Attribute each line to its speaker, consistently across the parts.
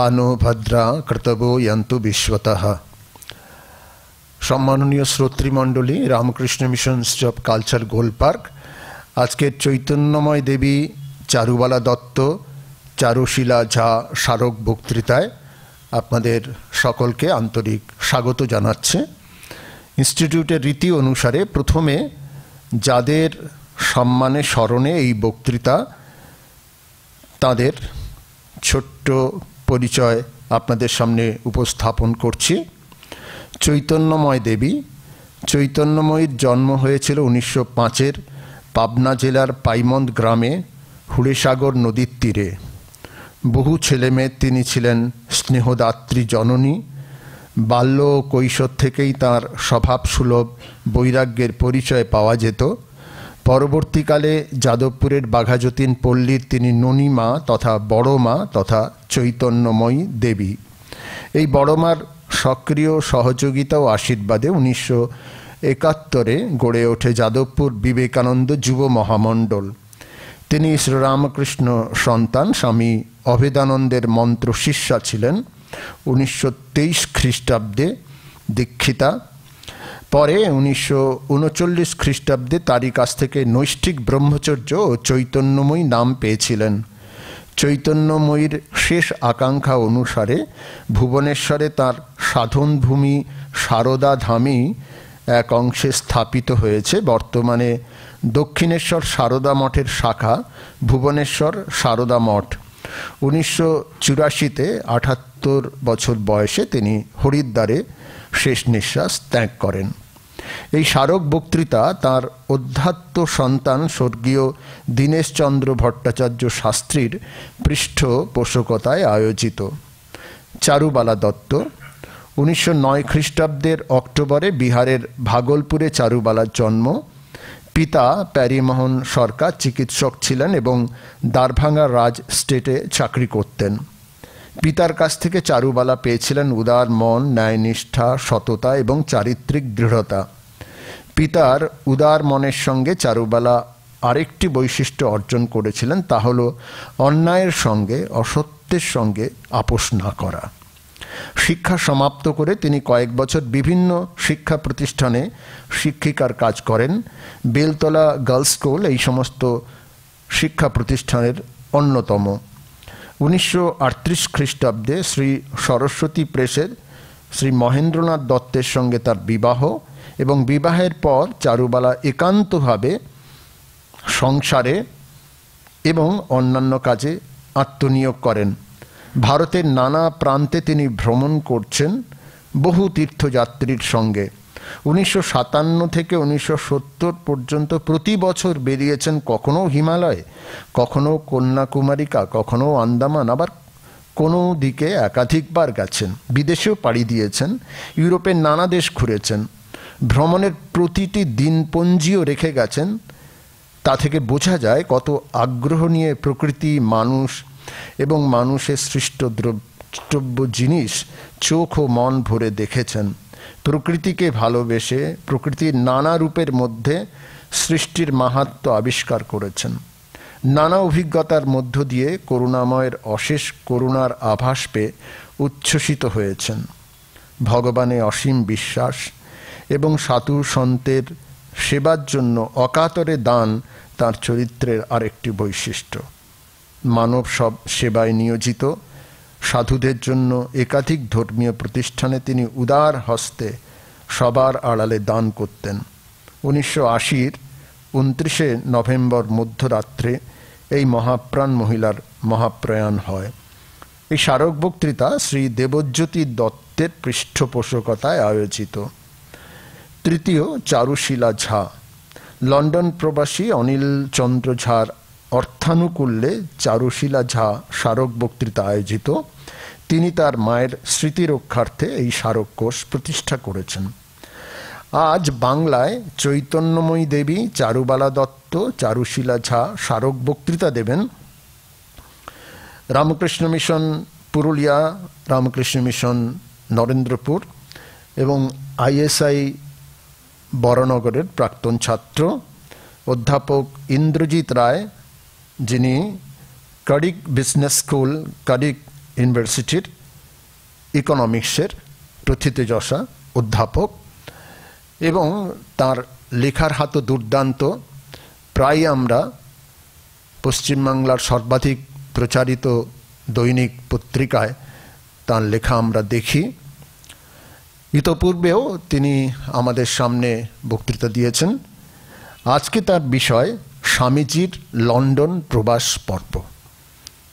Speaker 1: আনো ভদ্রা কর্তব্য যন্তু বিশ্বত সম্মাননীয় শ্রোতৃমণ্ডলী Ramakrishna mission of culture Gol park আজকের চৈতন্যময় দেবী চারুবালা দত্ত চারুশিলা ঝা স্মারক বক্তৃতায় আপনাদের সকলকে আন্তরিক স্বাগত জানাচ্ছে ইনস্টিটিউটের রীতি অনুসারে প্রথমে যাদের সম্মানে স্মরণে এই বক্তৃতা তাদের ছোট্ট পরিচয় আপনাদের সামনে উপস্থাপন করছি চৈতন্যময় দেবী চৈতন্যময়ীর জন্ম হয়েছিল উনিশশো পাঁচের পাবনা জেলার পাইমন্দ গ্রামে হুড়েসাগর নদীর তীরে বহু ছেলেমেয়ে তিনি ছিলেন স্নেহদাত্রী জননী বাল্য কৈশোর থেকেই তার স্বভাবসুলভ বৈরাগ্যের পরিচয় পাওয়া যেত পরবর্তীকালে যাদবপুরের বাঘাযতীন পল্লীর তিনি ননীমা তথা মা তথা চৈতন্যময়ী দেবী এই বড়মার সক্রিয় সহযোগিতা ও আশীর্বাদে উনিশশো একাত্তরে গড়ে ওঠে যাদবপুর বিবেকানন্দ যুব মহামণ্ডল তিনি শ্রীরামকৃষ্ণ সন্তান স্বামী অভেদানন্দের মন্ত্র শিষ্যা ছিলেন উনিশশো তেইশ খ্রিস্টাব্দে দীক্ষিতা পরে উনিশশো উনচল্লিশ খ্রিস্টাব্দে তারই কাছ থেকে নৈষ্ঠিক ব্রহ্মচর্য ও চৈতন্যময়ী নাম পেয়েছিলেন চৈতন্যময়ীর শেষ আকাঙ্ক্ষা অনুসারে ভুবনেশ্বরে তার সাধনভূমি সারদা ধামই এক অংশে স্থাপিত হয়েছে বর্তমানে দক্ষিণেশ্বর সারদা মঠের শাখা ভুবনেশ্বর সারদা মঠ উনিশশো চুরাশিতে আঠাত্তর বছর বয়সে তিনি হরিদ্বারে শেষ নিঃশ্বাস ত্যাগ করেন এই স্মারক বক্তৃতা তার অধ্যাত্ম সন্তান স্বর্গীয় দীনেশচন্দ্র ভট্টাচার্য শাস্ত্রীর পৃষ্ঠপোষকতায় আয়োজিত চারুবালা দত্ত উনিশশো নয় খ্রিস্টাব্দের অক্টোবরে বিহারের ভাগলপুরে চারুবালার জন্ম পিতা প্যারিমোহন সরকার চিকিৎসক ছিলেন এবং দারভাঙ্গার রাজ স্টেটে চাকরি করতেন পিতার কাছ থেকে চারুবালা পেয়েছিলেন উদার মন ন্যায়নিষ্ঠা সততা এবং চারিত্রিক দৃঢ়তা পিতার উদার মনের সঙ্গে চারুবালা আরেকটি বৈশিষ্ট্য অর্জন করেছিলেন তা হল অন্যায়ের সঙ্গে অসত্যের সঙ্গে আপোষ না করা শিক্ষা সমাপ্ত করে তিনি কয়েক বছর বিভিন্ন শিক্ষা প্রতিষ্ঠানে শিক্ষিকার কাজ করেন বেলতলা গার্লস স্কুল এই সমস্ত শিক্ষা প্রতিষ্ঠানের অন্যতম উনিশশো আটত্রিশ খ্রিস্টাব্দে শ্রী সরস্বতী প্রেসের শ্রী মহেন্দ্রনাথ দত্তের সঙ্গে তার বিবাহ এবং বিবাহের পর চারুবালা একান্তভাবে সংসারে এবং অন্যান্য কাজে আত্মনিয়োগ করেন ভারতের নানা প্রান্তে তিনি ভ্রমণ করছেন বহু তীর্থযাত্রীর সঙ্গে উনিশশো সাতান্ন থেকে উনিশশো সত্তর পর্যন্ত প্রতি বছর বেরিয়েছেন কখনো হিমালয় কখনও কন্যাকুমারিকা কখনো আন্দামান আবার কোনো দিকে একাধিকবার গেছেন বিদেশেও পাড়ি দিয়েছেন ইউরোপের নানা দেশ ঘুরেছেন ভ্রমণের প্রতিটি দিনপঞ্জিও রেখে গেছেন তা থেকে বোঝা যায় কত আগ্রহ নিয়ে প্রকৃতি মানুষ এবং মানুষের সৃষ্ট দ্রব্য জিনিস চোখ ও মন ভরে দেখেছেন প্রকৃতিকে ভালোবেসে প্রকৃতির নানা রূপের মধ্যে সৃষ্টির মাহাত্ম আবিষ্কার করেছেন নানা অভিজ্ঞতার মধ্য দিয়ে করুণাময়ের অশেষ করুণার আভাস পেয়ে উচ্ছ্বসিত হয়েছেন ভগবানে অসীম বিশ্বাস এবং সাধু সন্তের সেবার জন্য অকাতরে দান তার চরিত্রের আরেকটি বৈশিষ্ট্য মানব সব সেবায় নিয়োজিত সাধুদের জন্য একাধিক ধর্মীয় প্রতিষ্ঠানে তিনি উদার হস্তে সবার আড়ালে দান করতেন উনিশশো আশির উনত্রিশে নভেম্বর মধ্যরাত্রে এই মহাপ্রাণ মহিলার মহাপ্রয়াণ হয় এই স্মারক বক্তৃতা শ্রী দেবজ্যোতি দত্তের পৃষ্ঠপোষকতায় আয়োজিত তৃতীয় চারুশীলা ঝা লন্ডন প্রবাসী অনিল চন্দ্র ঝার অর্থানুকূল্যে চারুশীলা ঝা স্মারক বক্তৃতা আয়োজিত তিনি তার মায়ের স্মৃতি রক্ষার্থে এই স্মারক কোষ প্রতিষ্ঠা করেছেন আজ বাংলায় চৈতন্যময়ী দেবী চারুবালা দত্ত চারুশীলা ঝা স্মারক বক্তৃতা দেবেন রামকৃষ্ণ মিশন পুরুলিয়া রামকৃষ্ণ মিশন নরেন্দ্রপুর এবং আইএসআই বরনগরের প্রাক্তন ছাত্র অধ্যাপক ইন্দ্রজিৎ রায় যিনি কারিক বিজনেস স্কুল কারিক ইউনিভার্সিটির ইকোনমিক্সের প্রথিতযশা অধ্যাপক এবং তার লেখার হাতও দুর্দান্ত প্রায় আমরা পশ্চিমবাংলার সর্বাধিক প্রচারিত দৈনিক পত্রিকায় তার লেখা আমরা দেখি ইতপূর্বেও তিনি আমাদের সামনে বক্তৃতা দিয়েছেন আজকে তার বিষয় স্বামীজির লন্ডন প্রবাস পর্ব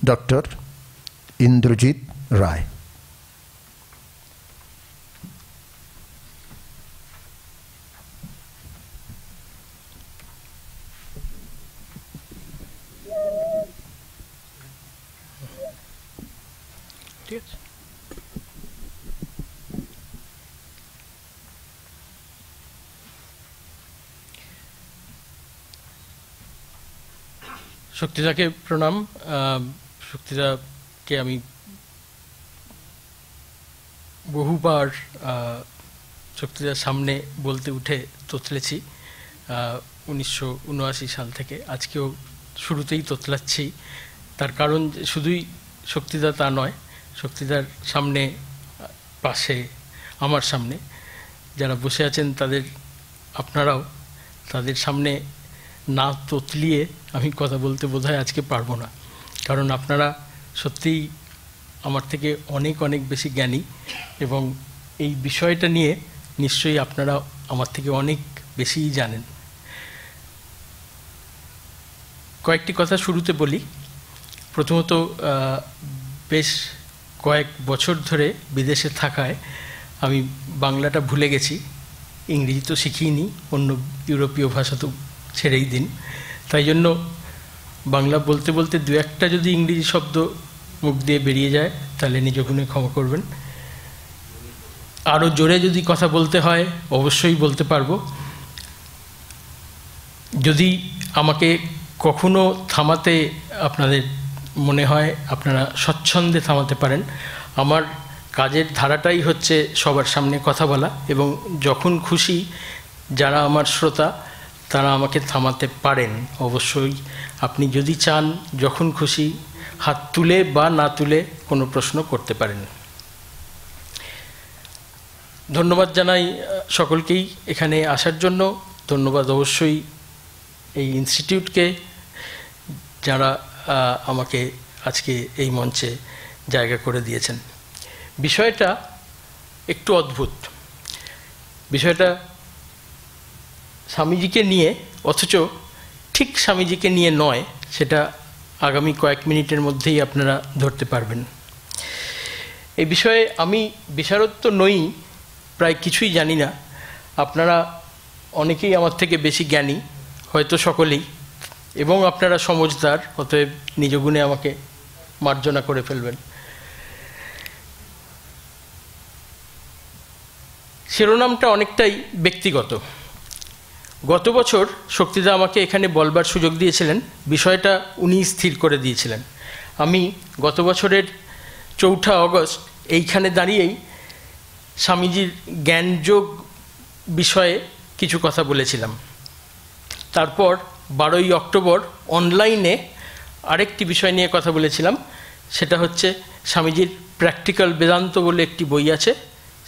Speaker 1: ডক্টর ইন্দ্রজিৎ রায়
Speaker 2: শক্তিজাকে প্রণাম শক্তিজাকে আমি বহুবার শক্তিজার সামনে বলতে উঠে তোতলেছি উনিশশো সাল থেকে আজকেও শুরুতেই তোতলাচ্ছি তার কারণ শুধুই শক্তিদা তা নয় শক্তিদার সামনে পাশে আমার সামনে যারা বসে আছেন তাদের আপনারাও তাদের সামনে না তোতলিয়ে আমি কথা বলতে বোধ আজকে পারবো না কারণ আপনারা সত্যিই আমার থেকে অনেক অনেক বেশি জ্ঞানী এবং এই বিষয়টা নিয়ে নিশ্চয়ই আপনারা আমার থেকে অনেক বেশিই জানেন কয়েকটি কথা শুরুতে বলি প্রথমত বেশ কয়েক বছর ধরে বিদেশে থাকায় আমি বাংলাটা ভুলে গেছি ইংরেজি তো শিখিনি অন্য ইউরোপীয় ভাষা তো ছেড়েই দিন তাই জন্য বাংলা বলতে বলতে দু একটা যদি ইংরেজি শব্দ মুখ দিয়ে বেরিয়ে যায় তাহলে নিজগুণে ক্ষমা করবেন আরও জোরে যদি কথা বলতে হয় অবশ্যই বলতে পারবো যদি আমাকে কখনো থামাতে আপনাদের মনে হয় আপনারা স্বচ্ছন্দে থামাতে পারেন আমার কাজের ধারাটাই হচ্ছে সবার সামনে কথা বলা এবং যখন খুশি যারা আমার শ্রোতা তারা আমাকে থামাতে পারেন অবশ্যই আপনি যদি চান যখন খুশি হাত তুলে বা না তুলে কোনো প্রশ্ন করতে পারেন ধন্যবাদ জানাই সকলকেই এখানে আসার জন্য ধন্যবাদ অবশ্যই এই ইনস্টিটিউটকে যারা আমাকে আজকে এই মঞ্চে জায়গা করে দিয়েছেন বিষয়টা একটু অদ্ভুত বিষয়টা স্বামীজিকে নিয়ে অথচ ঠিক স্বামীজিকে নিয়ে নয় সেটা আগামী কয়েক মিনিটের মধ্যেই আপনারা ধরতে পারবেন এই বিষয়ে আমি বিশারত্ব নই প্রায় কিছুই জানি না আপনারা অনেকেই আমার থেকে বেশি জ্ঞানী হয়তো সকলেই এবং আপনারা সমজদার অতএব নিজ গুণে আমাকে মার্জনা করে ফেলবেন শিরোনামটা অনেকটাই ব্যক্তিগত গত বছর শক্তিদা আমাকে এখানে বলবার সুযোগ দিয়েছিলেন বিষয়টা উনি স্থির করে দিয়েছিলেন আমি গত বছরের চৌঠা অগস্ট এইখানে দাঁড়িয়েই স্বামীজির জ্ঞানযোগ বিষয়ে কিছু কথা বলেছিলাম তারপর বারোই অক্টোবর অনলাইনে আরেকটি বিষয় নিয়ে কথা বলেছিলাম সেটা হচ্ছে স্বামীজির প্র্যাকটিক্যাল বেদান্ত বলে একটি বই আছে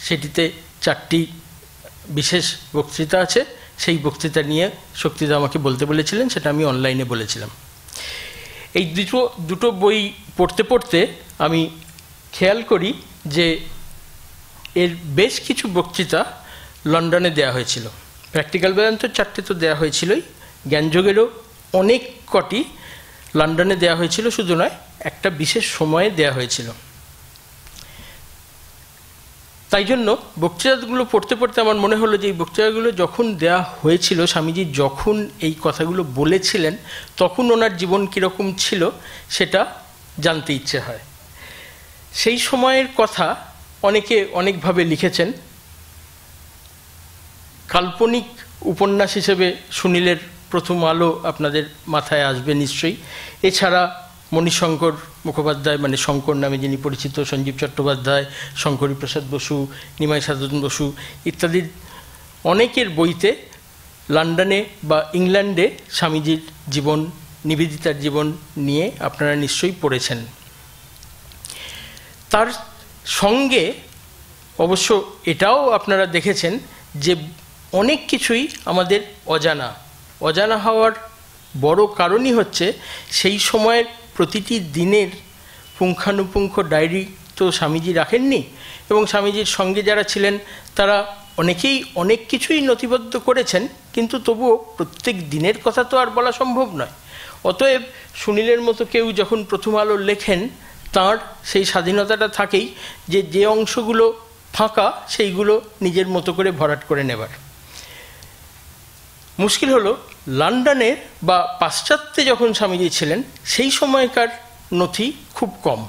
Speaker 2: সেটিতে চারটি বিশেষ বক্তৃতা আছে সেই বক্তৃতা নিয়ে শক্তিদা আমাকে বলতে বলেছিলেন সেটা আমি অনলাইনে বলেছিলাম এই দুটো দুটো বই পড়তে পড়তে আমি খেয়াল করি যে এর বেশ কিছু বক্তৃতা লন্ডনে দেয়া হয়েছিল প্র্যাকটিক্যাল বেদান্ত চারটে তো দেওয়া হয়েছিলই জ্ঞানযোগেরও অনেক কটি লন্ডনে দেওয়া হয়েছিল শুধু নয় একটা বিশেষ সময়ে দেওয়া হয়েছিল তাই জন্য বক্তৃতাগুলো পড়তে পড়তে আমার মনে হলো যে এই বক্তৃতাগুলো যখন দেয়া হয়েছিল স্বামীজি যখন এই কথাগুলো বলেছিলেন তখন ওনার জীবন কীরকম ছিল সেটা জানতে ইচ্ছে হয় সেই সময়ের কথা অনেকে অনেকভাবে লিখেছেন কাল্পনিক উপন্যাস হিসেবে সুনীলের প্রথম আলো আপনাদের মাথায় আসবে নিশ্চয়ই এছাড়া মণিশঙ্কর মুখোপাধ্যায় মানে শঙ্কর নামে যিনি পরিচিত সঞ্জীব চট্টোপাধ্যায় শঙ্করী প্রসাদ বসু নিমাই সাধন বসু ইত্যাদি অনেকের বইতে লন্ডনে বা ইংল্যান্ডে স্বামীজির জীবন নিবেদিতার জীবন নিয়ে আপনারা নিশ্চয়ই পড়েছেন তার সঙ্গে অবশ্য এটাও আপনারা দেখেছেন যে অনেক কিছুই আমাদের অজানা অজানা হওয়ার বড় কারণই হচ্ছে সেই সময়ের প্রতিটি দিনের পুঙ্খানুপুঙ্খ ডায়েরি তো স্বামীজি রাখেননি এবং স্বামীজির সঙ্গে যারা ছিলেন তারা অনেকেই অনেক কিছুই নথিবদ্ধ করেছেন কিন্তু তবুও প্রত্যেক দিনের কথা তো আর বলা সম্ভব নয় অতএব সুনীলের মতো কেউ যখন প্রথম আলো লেখেন তার সেই স্বাধীনতাটা থাকেই যে যে অংশগুলো ফাঁকা সেইগুলো নিজের মতো করে ভরাট করে নেবার মুশকিল হলো লন্ডনে বা পাশ্চাত্যে যখন স্বামীজি ছিলেন সেই সময়কার নথি খুব কম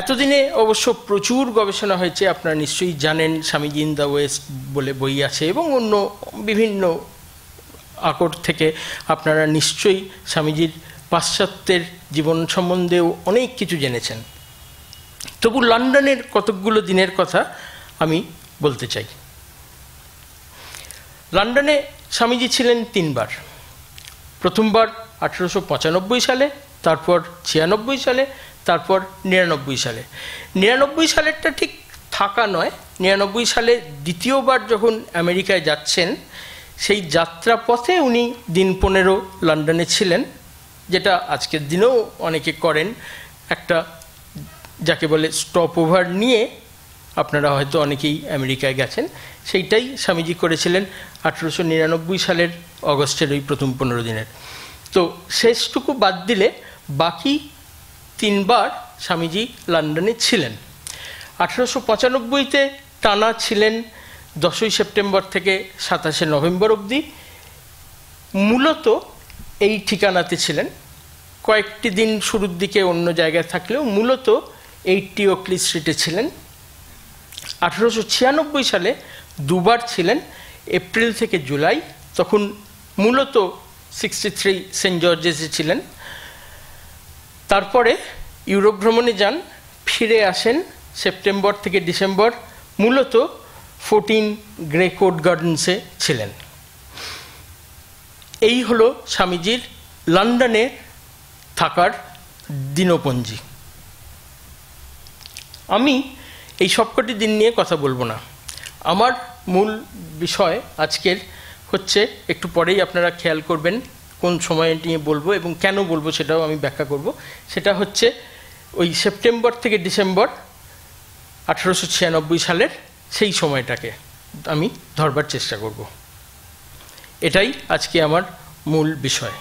Speaker 2: এতদিনে অবশ্য প্রচুর গবেষণা হয়েছে আপনারা নিশ্চয়ই জানেন স্বামীজি ইন দ্য ওয়েস্ট বলে বই আছে এবং অন্য বিভিন্ন আকর থেকে আপনারা নিশ্চয়ই স্বামীজির পাশ্চাত্যের জীবন সম্বন্ধেও অনেক কিছু জেনেছেন তবু লন্ডনের কতকগুলো দিনের কথা আমি বলতে চাই লন্ডনে স্বামীজি ছিলেন তিনবার প্রথমবার আঠেরোশো সালে তারপর ছিয়ানব্বই সালে তারপর নিরানব্বই সালে নিরানব্বই সালেরটা ঠিক থাকা নয় নিরানব্বই সালে দ্বিতীয়বার যখন আমেরিকায় যাচ্ছেন সেই যাত্রা পথে উনি দিন পনেরো লন্ডনে ছিলেন যেটা আজকের দিনেও অনেকে করেন একটা যাকে বলে স্টপ ওভার নিয়ে আপনারা হয়তো অনেকেই আমেরিকায় গেছেন সেইটাই স্বামীজি করেছিলেন আঠেরোশো নিরানব্বই সালের অগস্টের ওই প্রথম পনেরো দিনের তো শেষটুকু বাদ দিলে বাকি তিনবার স্বামীজি লন্ডনে ছিলেন আঠেরোশো পঁচানব্বইতে টানা ছিলেন দশই সেপ্টেম্বর থেকে সাতাশে নভেম্বর অবধি মূলত এই ঠিকানাতে ছিলেন কয়েকটি দিন শুরুর দিকে অন্য জায়গায় থাকলেও মূলত এইটটি ওকলি স্ট্রিটে ছিলেন আঠেরোশো সালে দুবার ছিলেন এপ্রিল থেকে জুলাই তখন মূলত সিক্সটি থ্রি সেন্ট জর্জেসে ছিলেন তারপরে ইউরোপ ভ্রমণে যান ফিরে আসেন সেপ্টেম্বর থেকে ডিসেম্বর মূলত ফোরটিন গ্রেকোড গার্ডেন্সে ছিলেন এই হলো স্বামীজির লন্ডনে থাকার দিনপঞ্জি আমি এই সবকটি দিন নিয়ে কথা বলবো না আমার মূল বিষয় আজকের হচ্ছে একটু পরেই আপনারা খেয়াল করবেন কোন সময় নিয়ে বলবো এবং কেন বলবো সেটাও আমি ব্যাখ্যা করব সেটা হচ্ছে ওই সেপ্টেম্বর থেকে ডিসেম্বর আঠেরোশো সালের সেই সময়টাকে আমি ধরবার চেষ্টা করব এটাই আজকে আমার মূল বিষয়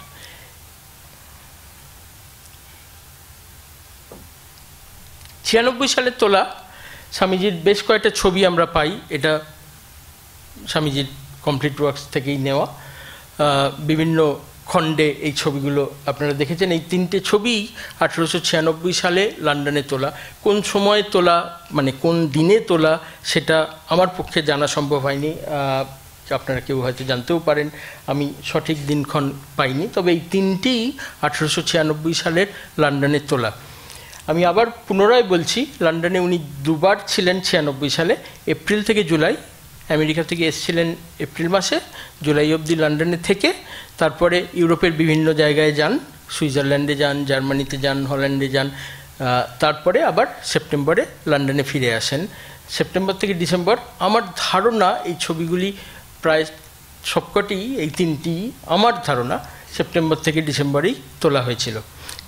Speaker 2: ছিয়ানব্বই সালে তোলা স্বামীজির বেশ কয়েকটা ছবি আমরা পাই এটা স্বামীজির কমপ্লিট ওয়ার্কস থেকেই নেওয়া বিভিন্ন খণ্ডে এই ছবিগুলো আপনারা দেখেছেন এই তিনটে ছবি আঠেরোশো সালে লন্ডনে তোলা কোন সময় তোলা মানে কোন দিনে তোলা সেটা আমার পক্ষে জানা সম্ভব হয়নি আপনারা কেউ হয়তো জানতেও পারেন আমি সঠিক দিনক্ষণ পাইনি তবে এই তিনটেই আঠেরোশো সালের লন্ডনে তোলা আমি আবার পুনরায় বলছি লন্ডনে উনি দুবার ছিলেন ছিয়ানব্বই সালে এপ্রিল থেকে জুলাই আমেরিকা থেকে এসেছিলেন এপ্রিল মাসে জুলাই অবধি লন্ডনে থেকে তারপরে ইউরোপের বিভিন্ন জায়গায় যান সুইজারল্যান্ডে যান জার্মানিতে যান হল্যান্ডে যান তারপরে আবার সেপ্টেম্বরে লন্ডনে ফিরে আসেন সেপ্টেম্বর থেকে ডিসেম্বর আমার ধারণা এই ছবিগুলি প্রায় সবকটি এই তিনটি আমার ধারণা সেপ্টেম্বর থেকে ডিসেম্বরেই তোলা হয়েছিল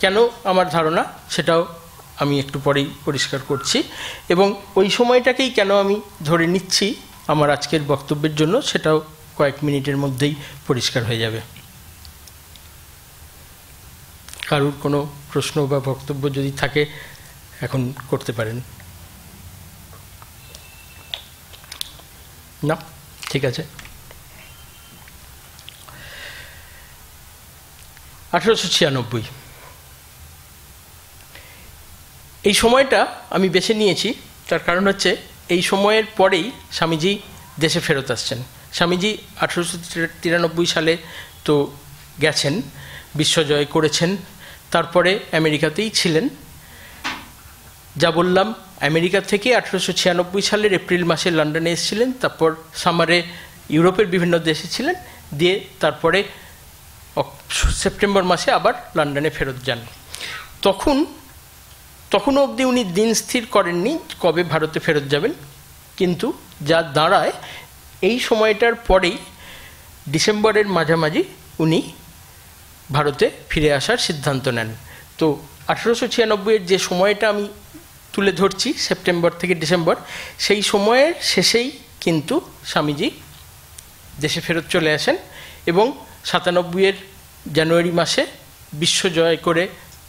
Speaker 2: কেন আমার ধারণা সেটাও আমি একটু পরেই পরিষ্কার করছি এবং ওই সময়টাকেই কেন আমি ধরে নিচ্ছি আমার আজকের বক্তব্যের জন্য সেটাও কয়েক মিনিটের মধ্যেই পরিষ্কার হয়ে যাবে কারুর কোনো প্রশ্ন বা বক্তব্য যদি থাকে এখন করতে পারেন না ঠিক আছে আঠেরোশো ছিয়ানব্বই এই সময়টা আমি বেছে নিয়েছি তার কারণ হচ্ছে এই সময়ের পরেই স্বামীজি দেশে ফেরত আসছেন স্বামীজি আঠেরোশো তিরানব্বই সালে তো গেছেন বিশ্বজয় করেছেন তারপরে আমেরিকাতেই ছিলেন যা বললাম আমেরিকা থেকে আঠেরোশো ছিয়ানব্বই সালের এপ্রিল মাসে লন্ডনে এসেছিলেন তারপর সামারে ইউরোপের বিভিন্ন দেশে ছিলেন দিয়ে তারপরে সেপ্টেম্বর মাসে আবার লন্ডনে ফেরত যান তখন তখনও অবধি উনি দিন স্থির করেননি কবে ভারতে ফেরত যাবেন কিন্তু যা দাঁড়ায় এই সময়টার পরেই ডিসেম্বরের মাঝামাঝি উনি ভারতে ফিরে আসার সিদ্ধান্ত নেন তো আঠেরোশো ছিয়ানব্বইয়ের যে সময়টা আমি তুলে ধরছি সেপ্টেম্বর থেকে ডিসেম্বর সেই সময়ের শেষেই কিন্তু স্বামীজি দেশে ফেরত চলে আসেন এবং সাতানব্বইয়ের জানুয়ারি মাসে বিশ্বজয় করে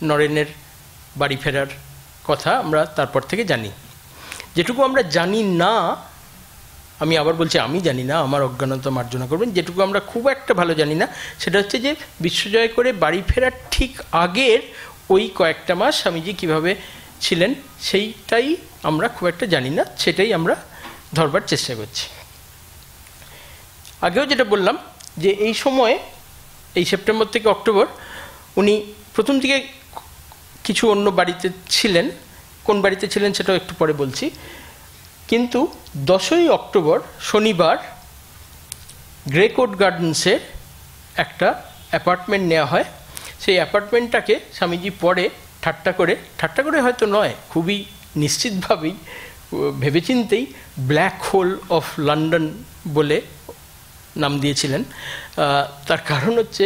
Speaker 2: নরেনের বাড়ি ফেরার কথা আমরা তারপর থেকে জানি যেটুকু আমরা জানি না আমি আবার বলছি আমি জানি না আমার অজ্ঞানতা মার্জনা করবেন যেটুকু আমরা খুব একটা ভালো জানি না সেটা হচ্ছে যে বিশ্বজয় করে বাড়ি ফেরার ঠিক আগের ওই কয়েকটা মাস স্বামীজি কিভাবে ছিলেন সেইটাই আমরা খুব একটা জানি না সেটাই আমরা ধরবার চেষ্টা করছি আগেও যেটা বললাম যে এই সময়ে এই সেপ্টেম্বর থেকে অক্টোবর উনি প্রথম দিকে কিছু অন্য বাড়িতে ছিলেন কোন বাড়িতে ছিলেন সেটাও একটু পরে বলছি কিন্তু দশই অক্টোবর শনিবার গ্রেকোট গার্ডেন্সের একটা অ্যাপার্টমেন্ট নেওয়া হয় সেই অ্যাপার্টমেন্টটাকে স্বামীজি পরে ঠাট্টা করে ঠাট্টা করে হয়তো নয় খুবই নিশ্চিতভাবেই ভেবেচিন্তেই ব্ল্যাক হোল অফ লন্ডন বলে নাম দিয়েছিলেন তার কারণ হচ্ছে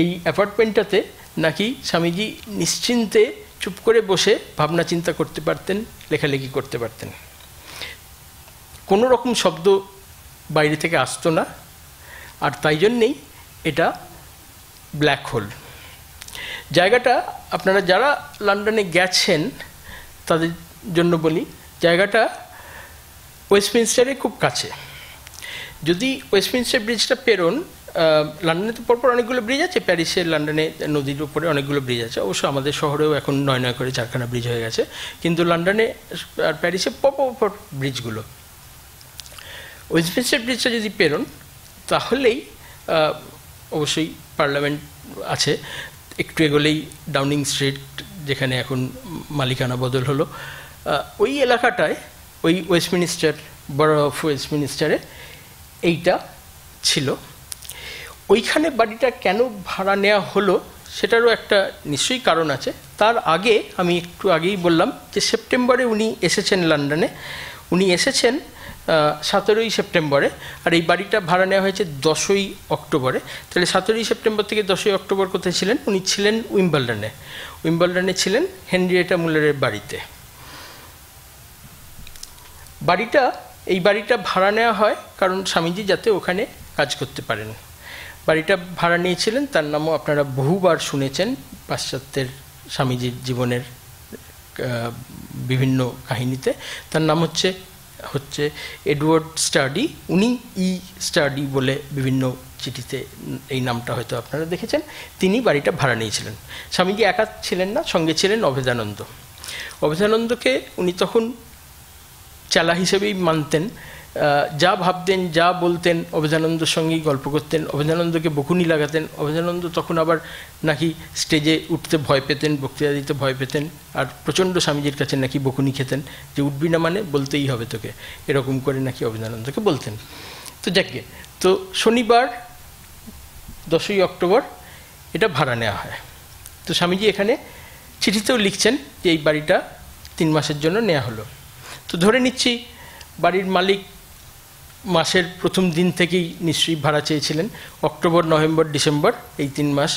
Speaker 2: এই অ্যাপার্টমেন্টটাতে নাকি স্বামীজি নিশ্চিন্তে চুপ করে বসে ভাবনা চিন্তা করতে পারতেন লেখালেখি করতে পারতেন কোনো রকম শব্দ বাইরে থেকে আসতো না আর তাই জন্যেই এটা ব্ল্যাক হোল জায়গাটা আপনারা যারা লন্ডনে গেছেন তাদের জন্য বলি জায়গাটা ওয়েস্টমিনস্টারের খুব কাছে যদি ওয়েস্টমিনস্টার ব্রিজটা পেরোন লন্ডনে তো পরপর অনেকগুলো ব্রিজ আছে প্যারিসে লন্ডনে নদীর উপরে অনেকগুলো ব্রিজ আছে অবশ্য আমাদের শহরেও এখন নয় নয় করে চারখানা ব্রিজ হয়ে গেছে কিন্তু লন্ডনে আর প্যারিসে পরপর ব্রিজগুলো ওয়েস্টমিনস্টার ব্রিজটা যদি পেরোন তাহলেই অবশ্যই পার্লামেন্ট আছে একটু এগোলেই ডাউনিং স্ট্রিট যেখানে এখন মালিকানা বদল হলো ওই এলাকাটায় ওই ওয়েস্টমিনিস্টার বড় অফ ওয়েস্টমিনিস্টারে এইটা ছিল ওইখানে বাড়িটা কেন ভাড়া নেওয়া হলো সেটারও একটা নিশ্চয়ই কারণ আছে তার আগে আমি একটু আগেই বললাম যে সেপ্টেম্বরে উনি এসেছেন লন্ডনে উনি এসেছেন সতেরোই সেপ্টেম্বরে আর এই বাড়িটা ভাড়া নেওয়া হয়েছে দশই অক্টোবরে তাহলে সতেরোই সেপ্টেম্বর থেকে দশই অক্টোবর কোথায় ছিলেন উনি ছিলেন উইম্বলডনে উইম্বলডনে ছিলেন হেনরিয়েটা মুলারের বাড়িতে বাড়িটা এই বাড়িটা ভাড়া নেওয়া হয় কারণ স্বামীজি যাতে ওখানে কাজ করতে পারেন বাড়িটা ভাড়া নিয়েছিলেন তার নামও আপনারা বহুবার শুনেছেন পাশ্চাত্যের স্বামীজির জীবনের বিভিন্ন কাহিনীতে তার নাম হচ্ছে হচ্ছে এডওয়ার্ড স্টাডি উনি ই স্টাডি বলে বিভিন্ন চিঠিতে এই নামটা হয়তো আপনারা দেখেছেন তিনি বাড়িটা ভাড়া নিয়েছিলেন স্বামীজি একা ছিলেন না সঙ্গে ছিলেন অভেদানন্দ অভেদানন্দকে উনি তখন চালা হিসেবেই মানতেন যা ভাবতেন যা বলতেন অভিজানন্দ সঙ্গেই গল্প করতেন অভিজানন্দকে বকুনি লাগাতেন অভেদানন্দ তখন আবার নাকি স্টেজে উঠতে ভয় পেতেন বক্তৃতা দিতে ভয় পেতেন আর প্রচণ্ড স্বামীজির কাছে নাকি বকুনি খেতেন যে উঠবি না মানে বলতেই হবে তোকে এরকম করে নাকি অভিজানন্দকে বলতেন তো যাকে তো শনিবার দশই অক্টোবর এটা ভাড়া নেওয়া হয় তো স্বামীজি এখানে চিঠিতেও লিখছেন যে এই বাড়িটা তিন মাসের জন্য নেওয়া হলো তো ধরে নিচ্ছি বাড়ির মালিক মাসের প্রথম দিন থেকেই নিশ্চয়ই ভাড়া চেয়েছিলেন অক্টোবর নভেম্বর ডিসেম্বর এই তিন মাস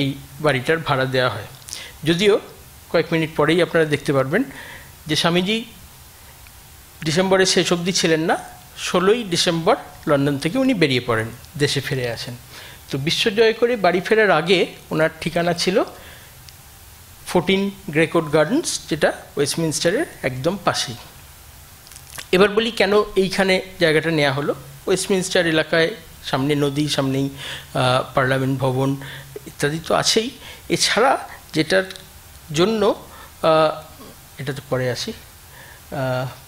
Speaker 2: এই বাড়িটার ভাড়া দেওয়া হয় যদিও কয়েক মিনিট পরেই আপনারা দেখতে পারবেন যে স্বামীজি ডিসেম্বরের শেষ অবধি ছিলেন না ষোলোই ডিসেম্বর লন্ডন থেকে উনি বেরিয়ে পড়েন দেশে ফিরে আসেন তো বিশ্বজয় করে বাড়ি ফেরার আগে ওনার ঠিকানা ছিল ফোর্টিন গ্রেকোড গার্ডেন্স যেটা ওয়েস্টমিনস্টারের একদম পাশেই এবার বলি কেন এইখানে জায়গাটা নেওয়া হলো ওয়েস্টমিনস্টার এলাকায় সামনে নদী সামনেই পার্লামেন্ট ভবন ইত্যাদি তো আছেই এছাড়া যেটার জন্য এটা তো পরে আসি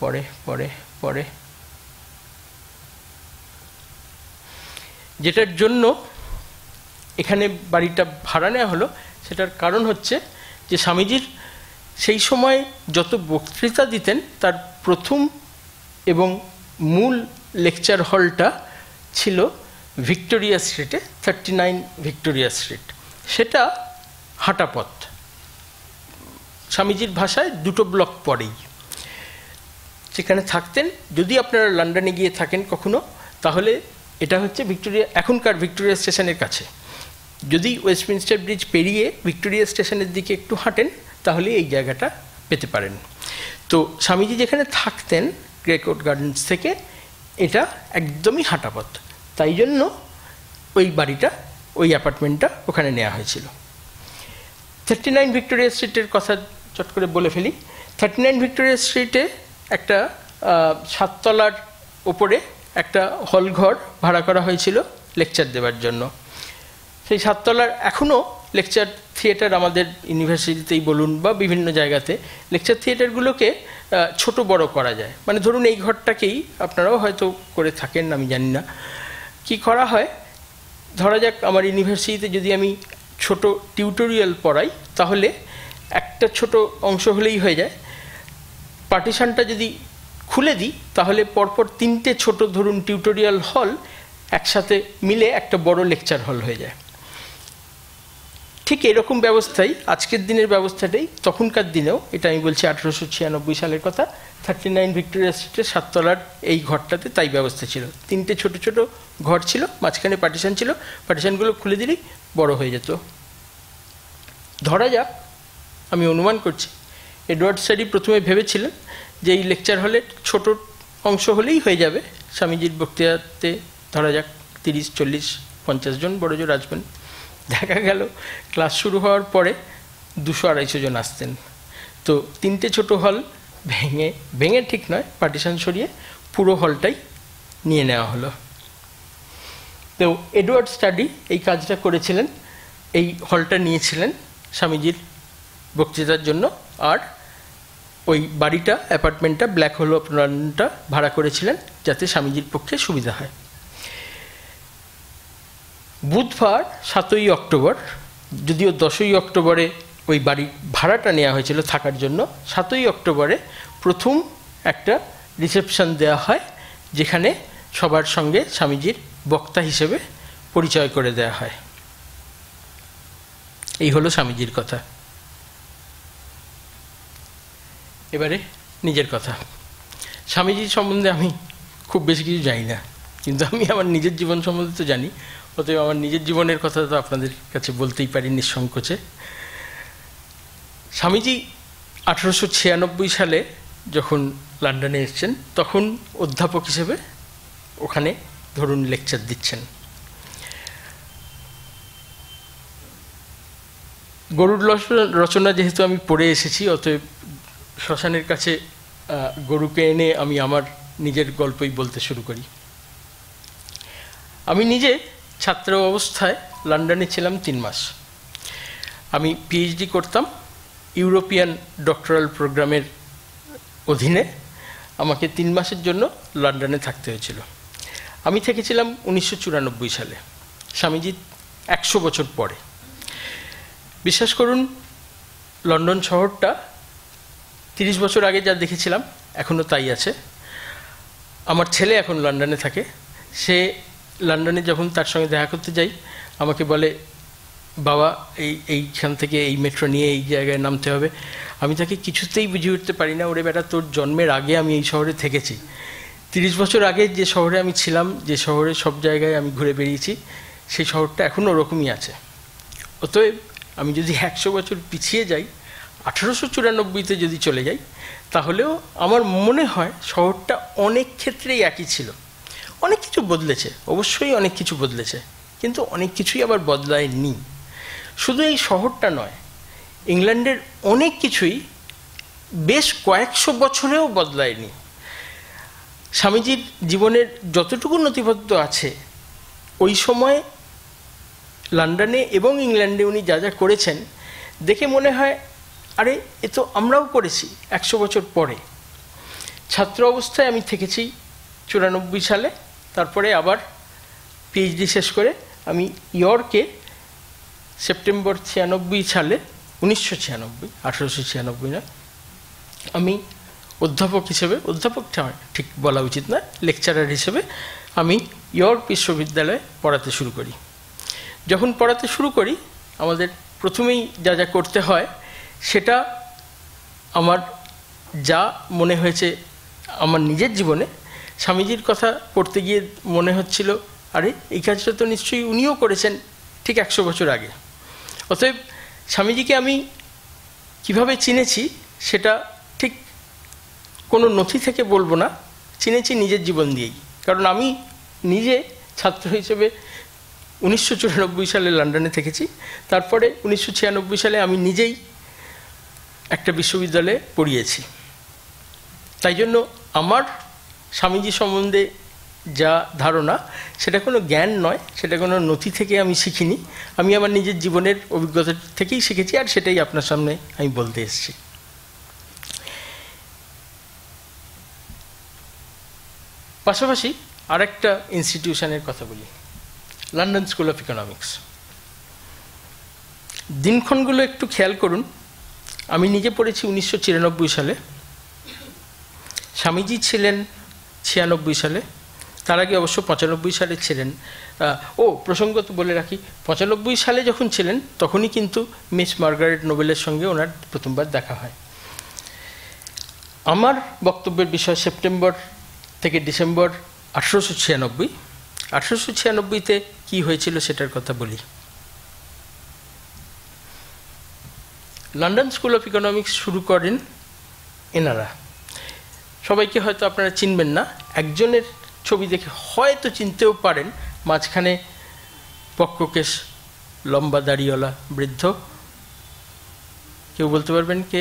Speaker 2: পরে পরে পরে যেটার জন্য এখানে বাড়িটা ভাড়া নেওয়া হলো সেটার কারণ হচ্ছে যে স্বামীজির সেই সময় যত বক্তৃতা দিতেন তার প্রথম এবং মূল লেকচার হলটা ছিল ভিক্টোরিয়া স্ট্রিটে থার্টি নাইন ভিক্টোরিয়া স্ট্রিট সেটা হাঁটাপথ স্বামীজির ভাষায় দুটো ব্লক পরেই সেখানে থাকতেন যদি আপনারা লন্ডনে গিয়ে থাকেন কখনো তাহলে এটা হচ্ছে ভিক্টোরিয়া এখনকার ভিক্টোরিয়া স্টেশনের কাছে যদি ওয়েস্টমিনস্টার ব্রিজ পেরিয়ে ভিক্টোরিয়া স্টেশনের দিকে একটু হাঁটেন তাহলে এই জায়গাটা পেতে পারেন তো স্বামীজি যেখানে থাকতেন গ্রেকোট গার্ডেন্স থেকে এটা একদমই হাঁটাপথ তাই জন্য ওই বাড়িটা ওই অ্যাপার্টমেন্টটা ওখানে নেওয়া হয়েছিল থার্টি নাইন ভিক্টোরিয়া স্ট্রিটের কথা চট করে বলে ফেলি থার্টি নাইন ভিক্টোরিয়া স্ট্রিটে একটা সাততলার ওপরে একটা হল ঘর ভাড়া করা হয়েছিল লেকচার দেওয়ার জন্য সেই সাততলার এখনও লেকচার থিয়েটার আমাদের ইউনিভার্সিটিতেই বলুন বা বিভিন্ন জায়গাতে লেকচার থিয়েটারগুলোকে ছোট বড় করা যায় মানে ধরুন এই ঘরটাকেই আপনারাও হয়তো করে থাকেন আমি জানি না কি করা হয় ধরা যাক আমার ইউনিভার্সিটিতে যদি আমি ছোট টিউটোরিয়াল পড়াই তাহলে একটা ছোট অংশ হলেই হয়ে যায় পার্টিশানটা যদি খুলে দিই তাহলে পরপর তিনটে ছোট ধরুন টিউটোরিয়াল হল একসাথে মিলে একটা বড় লেকচার হল হয়ে যায় ঠিক এরকম ব্যবস্থাই আজকের দিনের ব্যবস্থাটাই তখনকার দিনেও এটা আমি বলছি আঠেরোশো ছিয়ানব্বই সালের কথা থার্টি নাইন ভিক্টোরিয়া স্ট্রিটের সাততলার এই ঘরটাতে তাই ব্যবস্থা ছিল তিনটে ছোট ছোট ঘর ছিল মাঝখানে পার্টিশান ছিল পার্টিশানগুলো খুলে দিলেই বড় হয়ে যেত ধরা যাক আমি অনুমান করছি এডওয়ার্ড স্যারি প্রথমে ভেবেছিলেন যে এই লেকচার হলে ছোট অংশ হলেই হয়ে যাবে স্বামীজির বক্তৃতাতে ধরা যাক তিরিশ চল্লিশ পঞ্চাশ জন বড় জোর আসবেন দেখা গেল ক্লাস শুরু হওয়ার পরে দুশো আড়াইশো জন আসতেন তো তিনটে ছোট হল ভেঙে ভেঙে ঠিক নয় পার্টিশন সরিয়ে পুরো হলটাই নিয়ে নেওয়া হলো তো এডওয়ার্ড স্টাডি এই কাজটা করেছিলেন এই হলটা নিয়েছিলেন স্বামীজির বক্তৃতার জন্য আর ওই বাড়িটা অ্যাপার্টমেন্টটা ব্ল্যাক হোল অপনটা ভাড়া করেছিলেন যাতে স্বামীজির পক্ষে সুবিধা হয় বুধবার সাতই অক্টোবর যদিও দশই অক্টোবরে ওই বাড়ির ভাড়াটা নেওয়া হয়েছিল থাকার জন্য সাতই অক্টোবরে প্রথম একটা রিসেপশন দেওয়া হয় যেখানে সবার সঙ্গে স্বামীজির বক্তা হিসেবে পরিচয় করে দেয়া হয় এই হলো স্বামীজির কথা এবারে নিজের কথা স্বামীজির সম্বন্ধে আমি খুব বেশি কিছু জানি না কিন্তু আমি আমার নিজের জীবন সম্বন্ধে তো জানি অতএব আমার নিজের জীবনের কথা তো আপনাদের কাছে বলতেই পারি নিঃসংকোচে স্বামীজি আঠারোশো সালে যখন লন্ডনে এসছেন তখন অধ্যাপক হিসেবে ওখানে ধরুন লেকচার দিচ্ছেন গরুর রচনা যেহেতু আমি পড়ে এসেছি অতএব শ্মশানের কাছে গরুকে এনে আমি আমার নিজের গল্পই বলতে শুরু করি আমি নিজে ছাত্র অবস্থায় লন্ডনে ছিলাম তিন মাস আমি পিএইচডি করতাম ইউরোপিয়ান ডক্টরাল প্রোগ্রামের অধীনে আমাকে তিন মাসের জন্য লন্ডনে থাকতে হয়েছিল আমি থেকেছিলাম উনিশশো সালে স্বামীজি একশো বছর পরে বিশ্বাস করুন লন্ডন শহরটা তিরিশ বছর আগে যা দেখেছিলাম এখনও তাই আছে আমার ছেলে এখন লন্ডনে থাকে সে লন্ডনে যখন তার সঙ্গে দেখা করতে যাই আমাকে বলে বাবা এই এইখান থেকে এই মেট্রো নিয়ে এই জায়গায় নামতে হবে আমি তাকে কিছুতেই বুঝে উঠতে পারি না ওরে বেটা তোর জন্মের আগে আমি এই শহরে থেকেছি তিরিশ বছর আগে যে শহরে আমি ছিলাম যে শহরে সব জায়গায় আমি ঘুরে বেরিয়েছি সেই শহরটা এখন ওরকমই আছে অতএব আমি যদি একশো বছর পিছিয়ে যাই আঠারোশো চুরানব্বইতে যদি চলে যাই তাহলেও আমার মনে হয় শহরটা অনেক ক্ষেত্রেই একই ছিল অনেক কিছু বদলেছে অবশ্যই অনেক কিছু বদলেছে কিন্তু অনেক কিছুই আবার বদলায়নি শুধু এই শহরটা নয় ইংল্যান্ডের অনেক কিছুই বেশ কয়েকশো বছরেও বদলায়নি স্বামীজির জীবনের যতটুকু নথিবদ্ধ আছে ওই সময় লন্ডনে এবং ইংল্যান্ডে উনি যা যা করেছেন দেখে মনে হয় আরে এ তো আমরাও করেছি একশো বছর পরে ছাত্র অবস্থায় আমি থেকেছি চুরানব্বই সালে তারপরে আবার পিএইচডি শেষ করে আমি ইয়র্কে সেপ্টেম্বর ছিয়ানব্বই সালে উনিশশো ছিয়ানব্বই আঠারোশো ছিয়ানব্বই না আমি অধ্যাপক হিসেবে অধ্যাপক ঠিক বলা উচিত না লেকচারার হিসেবে আমি ইয়র্ক বিশ্ববিদ্যালয়ে পড়াতে শুরু করি যখন পড়াতে শুরু করি আমাদের প্রথমেই যা যা করতে হয় সেটা আমার যা মনে হয়েছে আমার নিজের জীবনে স্বামীজির কথা পড়তে গিয়ে মনে হচ্ছিল আরে এই কাজটা তো নিশ্চয়ই উনিও করেছেন ঠিক একশো বছর আগে অতএব স্বামীজিকে আমি কিভাবে চিনেছি সেটা ঠিক কোনো নথি থেকে বলবো না চিনেছি নিজের জীবন দিয়েই কারণ আমি নিজে ছাত্র হিসেবে উনিশশো সালে লন্ডনে থেকেছি তারপরে উনিশশো সালে আমি নিজেই একটা বিশ্ববিদ্যালয়ে পড়িয়েছি তাই জন্য আমার স্বামীজি সম্বন্ধে যা ধারণা সেটা কোনো জ্ঞান নয় সেটা কোনো নথি থেকে আমি শিখিনি আমি আমার নিজের জীবনের অভিজ্ঞতা থেকেই শিখেছি আর সেটাই আপনার সামনে আমি বলতে এসেছি পাশাপাশি আরেকটা ইনস্টিটিউশনের কথা বলি লন্ডন স্কুল অফ ইকোনমিক্স দিনক্ষণগুলো একটু খেয়াল করুন আমি নিজে পড়েছি উনিশশো সালে স্বামীজি ছিলেন ছিয়ানব্বই সালে তার আগে অবশ্য পঁচানব্বই সালে ছিলেন ও প্রসঙ্গত বলে রাখি পঁচানব্বই সালে যখন ছিলেন তখনই কিন্তু মিস মার্গারেট নোবেলের সঙ্গে ওনার প্রথমবার দেখা হয় আমার বক্তব্যের বিষয় সেপ্টেম্বর থেকে ডিসেম্বর আঠেরোশো ছিয়ানব্বই আঠেরোশো ছিয়ানব্বইতে কী হয়েছিল সেটার কথা বলি লন্ডন স্কুল অফ ইকোনমিক্স শুরু করেন এনারা সবাইকে হয়তো আপনারা চিনবেন না একজনের ছবি দেখে হয়তো চিনতেও পারেন মাঝখানে পক্ষকেশ লম্বা দাড়িওয়ালা বৃদ্ধ কেউ বলতে পারবেন কে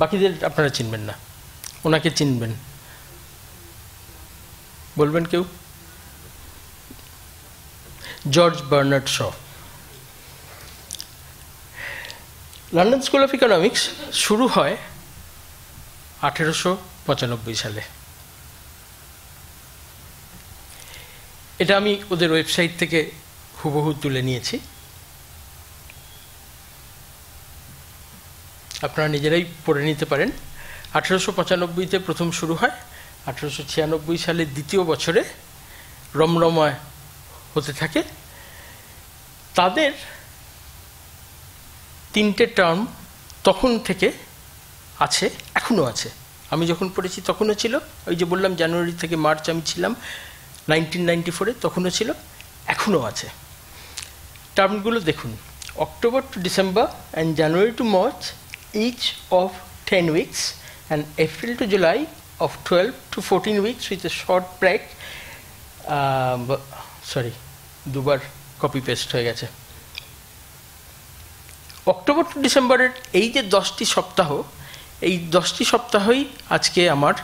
Speaker 2: বাকিদের আপনারা চিনবেন না ওনাকে চিনবেন বলবেন কেউ George Bernard Shaw London school of economics শুরু হয় আঠেরোশো পঁচানব্বই সালে এটা আমি ওদের ওয়েবসাইট থেকে হুবহু তুলে নিয়েছি আপনারা নিজেরাই পড়ে নিতে পারেন আঠেরোশো পঁচানব্বইতে প্রথম শুরু হয় আঠেরোশো ছিয়ানব্বই দ্বিতীয় বছরে রমরময় হতে থাকে তাদের তিনটে টার্ম তখন থেকে আছে এখনও আছে আমি যখন পড়েছি তখনও ছিল ওই যে বললাম জানুয়ারি থেকে মার্চ আমি ছিলাম নাইনটিন নাইনটি ফোরে তখনও ছিল এখনও আছে টার্মগুলো দেখুন October to December and January to March each of ten weeks and April to July of twelve to fourteen weeks with a short break sorry দুবার কপি পেস্ট হয়ে গেছে অক্টোবর টু ডিসেম্বরের এই যে দশটি সপ্তাহ এই দশটি সপ্তাহই আজকে আমার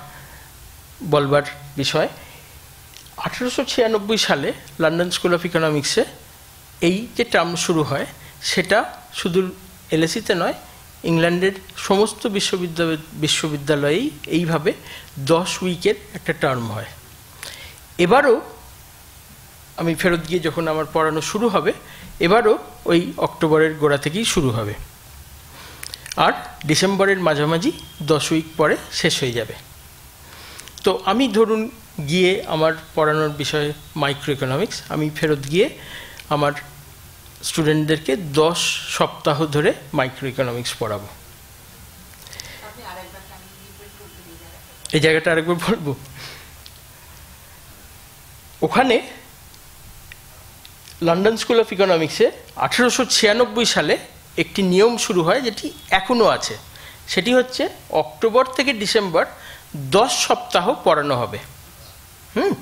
Speaker 2: বলবার বিষয় আঠেরোশো ছিয়ানব্বই সালে লন্ডন স্কুল অফ ইকোনমিক্সে এই যে টার্ম শুরু হয় সেটা শুধু এলএসিতে e নয় ইংল্যান্ডের সমস্ত বিশ্ববিদ্যালয় বিশ্ববিদ্যালয়েই এইভাবে দশ উইকের একটা টার্ম হয় এবারও আমি ফেরত গিয়ে যখন আমার পড়ানো শুরু হবে এবারও ওই অক্টোবরের গোড়া থেকেই শুরু হবে আর ডিসেম্বরের মাঝামাঝি দশ উইক পরে শেষ হয়ে যাবে তো আমি ধরুন গিয়ে আমার পড়ানোর বিষয়ে মাইক্রো ইকোনমিক্স আমি ফেরত গিয়ে আমার স্টুডেন্টদেরকে দশ সপ্তাহ ধরে মাইক্রো ইকোনমিক্স পড়াবো এই জায়গাটা আরেকবার বলবো ওখানে লন্ডন স্কুল অফ ইকোনমিক্সে আঠেরোশো ছিয়ানব্বই সালে একটি নিয়ম শুরু হয় যেটি এখনও আছে সেটি হচ্ছে অক্টোবর থেকে ডিসেম্বর দশ সপ্তাহ পড়ানো হবে হুম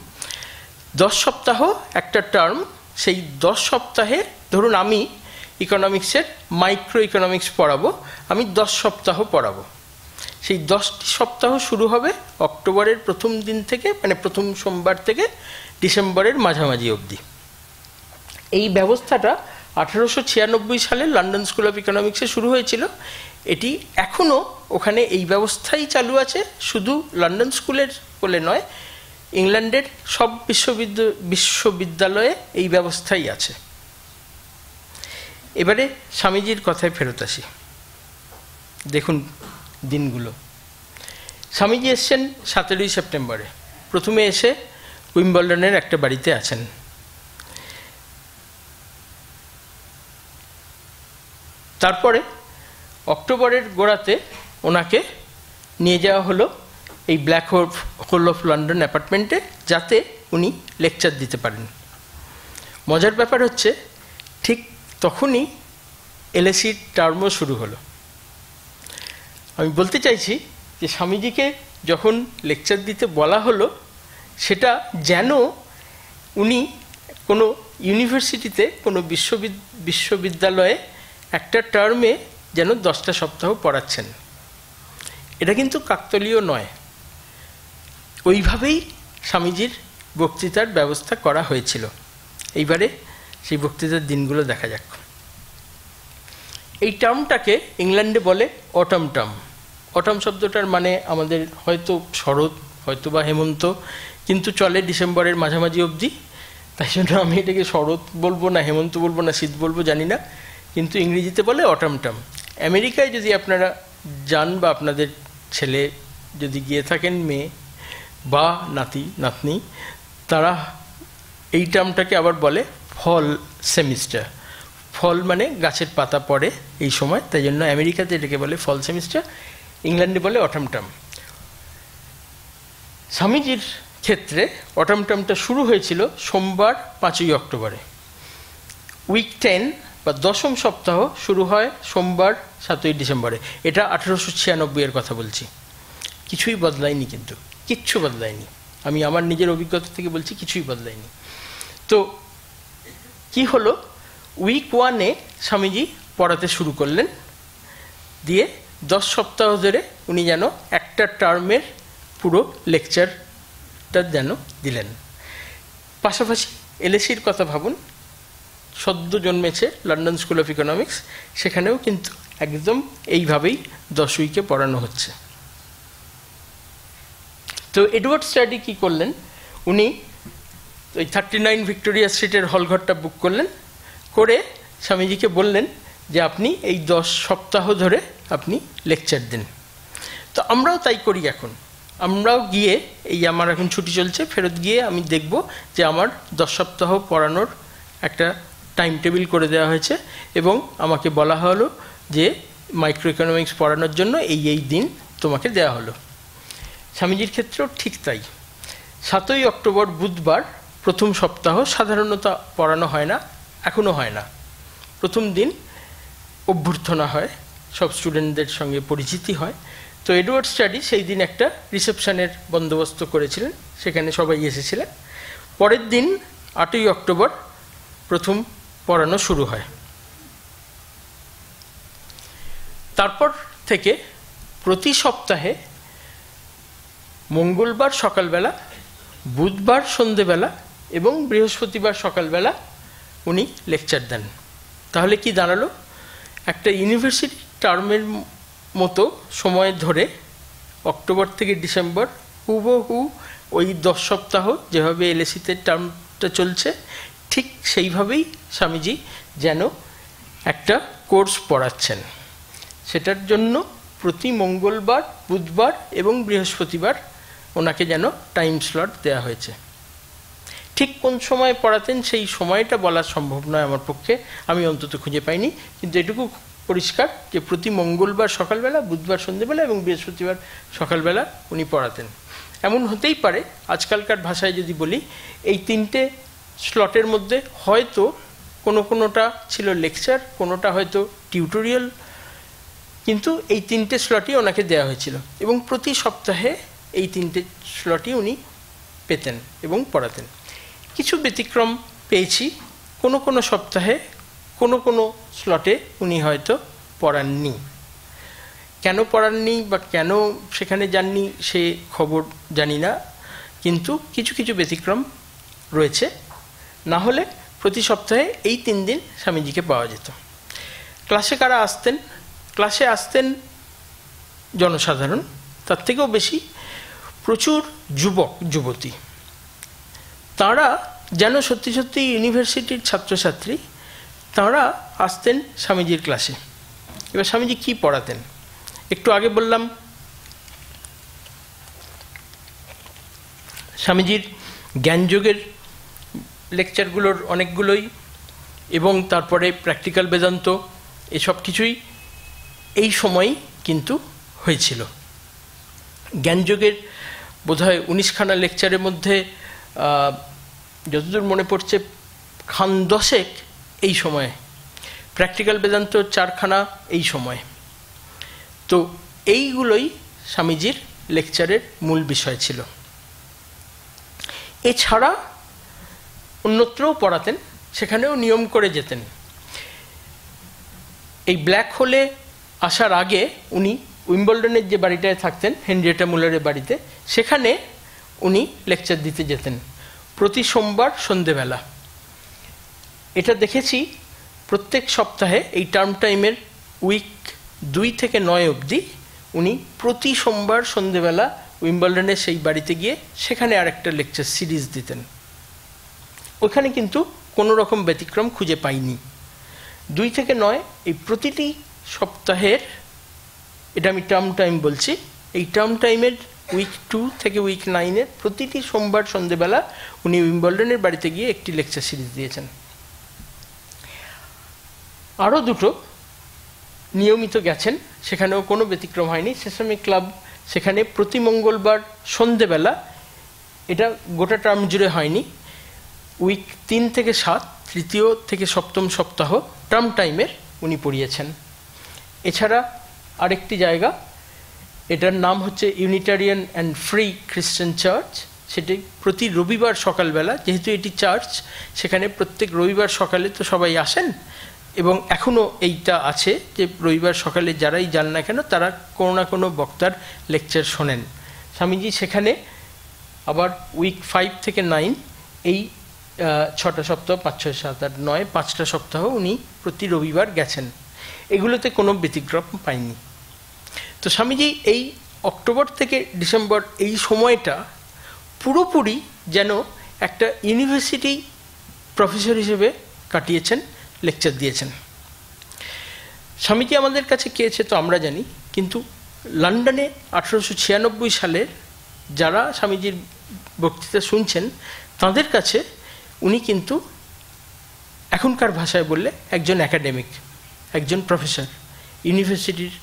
Speaker 2: দশ সপ্তাহ একটা টার্ম সেই দশ সপ্তাহে ধরুন আমি ইকোনমিক্সের মাইক্রো ইকোনমিক্স পড়াবো আমি দশ সপ্তাহ পড়াবো সেই দশটি সপ্তাহ শুরু হবে অক্টোবরের প্রথম দিন থেকে মানে প্রথম সোমবার থেকে ডিসেম্বরের মাঝামাঝি অবধি এই ব্যবস্থাটা আঠারোশো সালে লন্ডন স্কুল অফ ইকোনমিক্সে শুরু হয়েছিল এটি এখনও ওখানে এই ব্যবস্থাই চালু আছে শুধু লন্ডন স্কুলের বলে নয় ইংল্যান্ডের সব বিশ্ববিদ্য বিশ্ববিদ্যালয়ে এই ব্যবস্থাই আছে এবারে স্বামীজির কথায় ফেরত আসি দেখুন দিনগুলো স্বামীজি এসছেন সতেরোই সেপ্টেম্বরে প্রথমে এসে উইম্বলডনের একটা বাড়িতে আছেন তারপরে অক্টোবরের গোড়াতে ওনাকে নিয়ে যাওয়া হলো এই ব্ল্যাক হোল অফ লন্ডন অ্যাপার্টমেন্টে যাতে উনি লেকচার দিতে পারেন মজার ব্যাপার হচ্ছে ঠিক তখনই এলএসির টার্মও শুরু হলো আমি বলতে চাইছি যে স্বামীজিকে যখন লেকচার দিতে বলা হলো সেটা যেন উনি কোনো ইউনিভার্সিটিতে কোনো বিশ্ববিদ্যালয়ে একটা টার্মে যেন দশটা সপ্তাহ পড়াচ্ছেন এটা কিন্তু কাকতলীয় নয় ওইভাবেই স্বামীজির বক্তৃতার ব্যবস্থা করা হয়েছিল এইবারে সেই বক্তৃতার দিনগুলো দেখা যাক এই টার্মটাকে ইংল্যান্ডে বলে অটম টার্ম অটম শব্দটার মানে আমাদের হয়তো শরৎ হয়তো বা হেমন্ত কিন্তু চলে ডিসেম্বরের মাঝামাঝি অবধি তাই জন্য আমি এটাকে শরৎ বলবো না হেমন্ত বলবো না শীত বলবো জানি না কিন্তু ইংরেজিতে বলে অটমটম আমেরিকায় যদি আপনারা যান বা আপনাদের ছেলে যদি গিয়ে থাকেন মেয়ে বা নাতি নাতনি তারা এই টার্মটাকে আবার বলে ফল সেমিস্টার ফল মানে গাছের পাতা পড়ে এই সময় তাই জন্য আমেরিকাতে এটাকে বলে ফল সেমিস্টার ইংল্যান্ডে বলে অটাম টার্ম স্বামীজির ক্ষেত্রে অটাম টার্মটা শুরু হয়েছিল সোমবার পাঁচই অক্টোবরে উইক টেন বা দশম সপ্তাহ শুরু হয় সোমবার সাতই ডিসেম্বরে এটা আঠেরোশো ছিয়ানব্বইয়ের কথা বলছি কিছুই বদলায়নি কিন্তু কিচ্ছু বদলায়নি আমি আমার নিজের অভিজ্ঞতা থেকে বলছি কিছুই বদলায়নি তো কি হলো উইক ওয়ানে স্বামীজি পড়াতে শুরু করলেন দিয়ে দশ সপ্তাহ ধরে উনি যেন একটা টার্মের পুরো লেকচারটা যেন দিলেন পাশাপাশি এলএসির কথা ভাবুন সদ্য জন্মেছে লন্ডন স্কুল অফ ইকোনমিক্স সেখানেও কিন্তু একদম এইভাবেই দশ উইকে পড়ানো হচ্ছে তো এডওয়ার্ড স্টাডি কি করলেন উনি ওই থার্টি নাইন ভিক্টোরিয়া স্ট্রিটের হলঘরটা বুক করলেন করে স্বামীজিকে বললেন যে আপনি এই দশ সপ্তাহ ধরে আপনি লেকচার দিন তো আমরাও তাই করি এখন আমরাও গিয়ে এই আমার এখন ছুটি চলছে ফেরত গিয়ে আমি দেখব যে আমার দশ সপ্তাহ পড়ানোর একটা টাইম টেবিল করে দেওয়া হয়েছে এবং আমাকে বলা হলো যে মাইক্রো ইকোনমিক্স পড়ানোর জন্য এই এই দিন তোমাকে দেওয়া হলো স্বামীজির ক্ষেত্রেও ঠিক তাই সাতই অক্টোবর বুধবার প্রথম সপ্তাহ সাধারণত পড়ানো হয় না এখনও হয় না প্রথম দিন অভ্যর্থনা হয় সব স্টুডেন্টদের সঙ্গে পরিচিতি হয় তো এডওয়ার্ড স্টাডি সেই দিন একটা রিসেপশনের বন্দোবস্ত করেছিলেন সেখানে সবাই এসেছিলেন পরের দিন আটই অক্টোবর প্রথম পড়ানো শুরু হয় তারপর থেকে প্রতি সপ্তাহে মঙ্গলবার সকালবেলা বুধবার সন্ধেবেলা এবং বৃহস্পতিবার সকালবেলা উনি লেকচার দেন তাহলে কি দাঁড়ালো একটা ইউনিভার্সিটি টার্মের মতো সময় ধরে অক্টোবর থেকে ডিসেম্বর হুবহু ওই দশ সপ্তাহ যেভাবে এলএসিতে টার্মটা চলছে ঠিক সেইভাবেই স্বামীজি যেন একটা কোর্স পড়াচ্ছেন সেটার জন্য প্রতি মঙ্গলবার বুধবার এবং বৃহস্পতিবার ওনাকে যেন টাইম স্লট দেয়া হয়েছে ঠিক কোন সময় পড়াতেন সেই সময়টা বলা সম্ভব নয় আমার পক্ষে আমি অন্তত খুঁজে পাইনি কিন্তু এটুকু পরিষ্কার যে প্রতি মঙ্গলবার সকালবেলা বুধবার সন্ধেবেলা এবং বৃহস্পতিবার সকালবেলা উনি পড়াতেন এমন হতেই পারে আজকালকার ভাষায় যদি বলি এই তিনটে স্লটের মধ্যে হয়তো কোনো কোনোটা ছিল লেকচার কোনোটা হয়তো টিউটোরিয়াল কিন্তু এই তিনটে স্লটই ওনাকে দেওয়া হয়েছিল এবং প্রতি সপ্তাহে এই তিনটে স্লটই উনি পেতেন এবং পড়াতেন কিছু ব্যতিক্রম পেয়েছি কোনো কোনো সপ্তাহে কোনো কোনো স্লটে উনি হয়তো পড়াননি কেন পড়াননি বা কেন সেখানে যাননি সে খবর জানি না কিন্তু কিছু কিছু ব্যতিক্রম রয়েছে না হলে প্রতি সপ্তাহে এই তিন দিন স্বামীজিকে পাওয়া যেত ক্লাসে কারা আসতেন ক্লাসে আসতেন জনসাধারণ তার থেকেও বেশি প্রচুর যুবক যুবতী তারা যেন সত্যি সত্যি ইউনিভার্সিটির ছাত্রছাত্রী তারা আসতেন স্বামীজির ক্লাসে এবার স্বামীজি কি পড়াতেন একটু আগে বললাম স্বামীজির জ্ঞানযোগের লেকচারগুলোর অনেকগুলোই এবং তারপরে প্র্যাকটিক্যাল বেদান্ত এসব কিছুই এই সময় কিন্তু হয়েছিল জ্ঞানযোগের বোধহয় উনিশখানা লেকচারের মধ্যে যতদূর মনে পড়ছে খান দশেক এই সময়ে প্র্যাকটিক্যাল বেদান্ত চারখানা এই সময়ে তো এইগুলোই স্বামীজির লেকচারের মূল বিষয় ছিল এছাড়া অন্যত্রও পড়াতেন সেখানেও নিয়ম করে যেতেন এই ব্ল্যাক হোলে আসার আগে উনি উইম্বলডনের যে বাড়িটায় থাকতেন হেনরিয়েটা মুলারের বাড়িতে সেখানে উনি লেকচার দিতে যেতেন প্রতি সোমবার সন্ধেবেলা এটা দেখেছি প্রত্যেক সপ্তাহে এই টার্ম টাইমের উইক দুই থেকে নয় অবধি উনি প্রতি সোমবার সন্ধেবেলা উইম্বলডনের সেই বাড়িতে গিয়ে সেখানে আরেকটা লেকচার সিরিজ দিতেন ওখানে কিন্তু কোনো রকম ব্যতিক্রম খুঁজে পাইনি দুই থেকে নয় এই প্রতিটি সপ্তাহের এটা আমি টার্ম টাইম বলছি এই টার্ম টাইমের উইক টু থেকে উইক নাইনের প্রতিটি সোমবার সন্ধেবেলা উনি উইম্বলডনের বাড়িতে গিয়ে একটি লেকচার সিরিজ দিয়েছেন আরও দুটো নিয়মিত গেছেন সেখানেও কোনো ব্যতিক্রম হয়নি সেসামি ক্লাব সেখানে প্রতি মঙ্গলবার সন্ধেবেলা এটা গোটা টার্ম জুড়ে হয়নি উইক তিন থেকে সাত তৃতীয় থেকে সপ্তম সপ্তাহ টার্ম টাইমের উনি পড়িয়েছেন এছাড়া আরেকটি জায়গা এটার নাম হচ্ছে Unitarian and free Christian church সেটি প্রতি রবিবার সকালবেলা যেহেতু এটি চার্চ সেখানে প্রত্যেক রবিবার সকালে তো সবাই আসেন এবং এখনও এইটা আছে যে রবিবার সকালে যারাই যান না কেন তারা কোনো না কোনো বক্তার লেকচার শোনেন স্বামীজি সেখানে আবার উইক ফাইভ থেকে নাইন এই ছটা সপ্তাহ পাঁচ ছয় সাত আট নয় পাঁচটা সপ্তাহ উনি প্রতি রবিবার গেছেন এগুলোতে কোনো ব্যতিক্রম পাইনি তো স্বামীজি এই অক্টোবর থেকে ডিসেম্বর এই সময়টা পুরোপুরি যেন একটা ইউনিভার্সিটি প্রফেসর হিসেবে কাটিয়েছেন লেকচার দিয়েছেন স্বামীজি আমাদের কাছে কেছে তো আমরা জানি কিন্তু লন্ডনে আঠারোশো ছিয়ানব্বই সালে যারা স্বামীজির বক্তৃতা শুনছেন তাদের কাছে উনি কিন্তু এখনকার ভাষায় বললে একজন একাডেমিক একজন প্রফেসর ইউনিভার্সিটির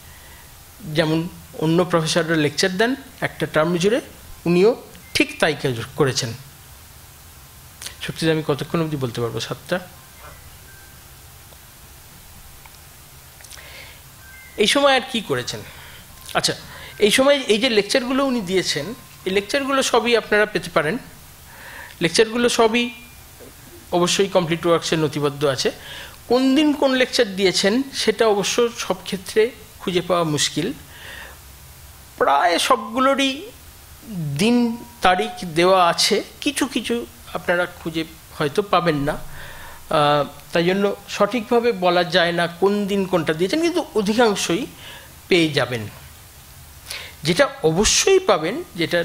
Speaker 2: যেমন অন্য প্রফেসররা লেকচার দেন একটা টার্ম জুড়ে উনিও ঠিক তাই করেছেন সত্যি আমি কতক্ষণ অবধি বলতে পারবো সাতটা এই সময় আর কি করেছেন আচ্ছা এই সময় এই যে লেকচারগুলো উনি দিয়েছেন এই লেকচারগুলো সবই আপনারা পেতে পারেন লেকচারগুলো সবই অবশ্যই কমপ্লিট ওয়ার্কসের নথিবদ্ধ আছে কোন দিন কোন লেকচার দিয়েছেন সেটা অবশ্য সব ক্ষেত্রে খুঁজে পাওয়া মুশকিল প্রায় সবগুলোরই দিন তারিখ দেওয়া আছে কিছু কিছু আপনারা খুঁজে হয়তো পাবেন না তাই জন্য সঠিকভাবে বলা যায় না কোন দিন কোনটা দিয়েছেন কিন্তু অধিকাংশই পেয়ে যাবেন যেটা অবশ্যই পাবেন যেটা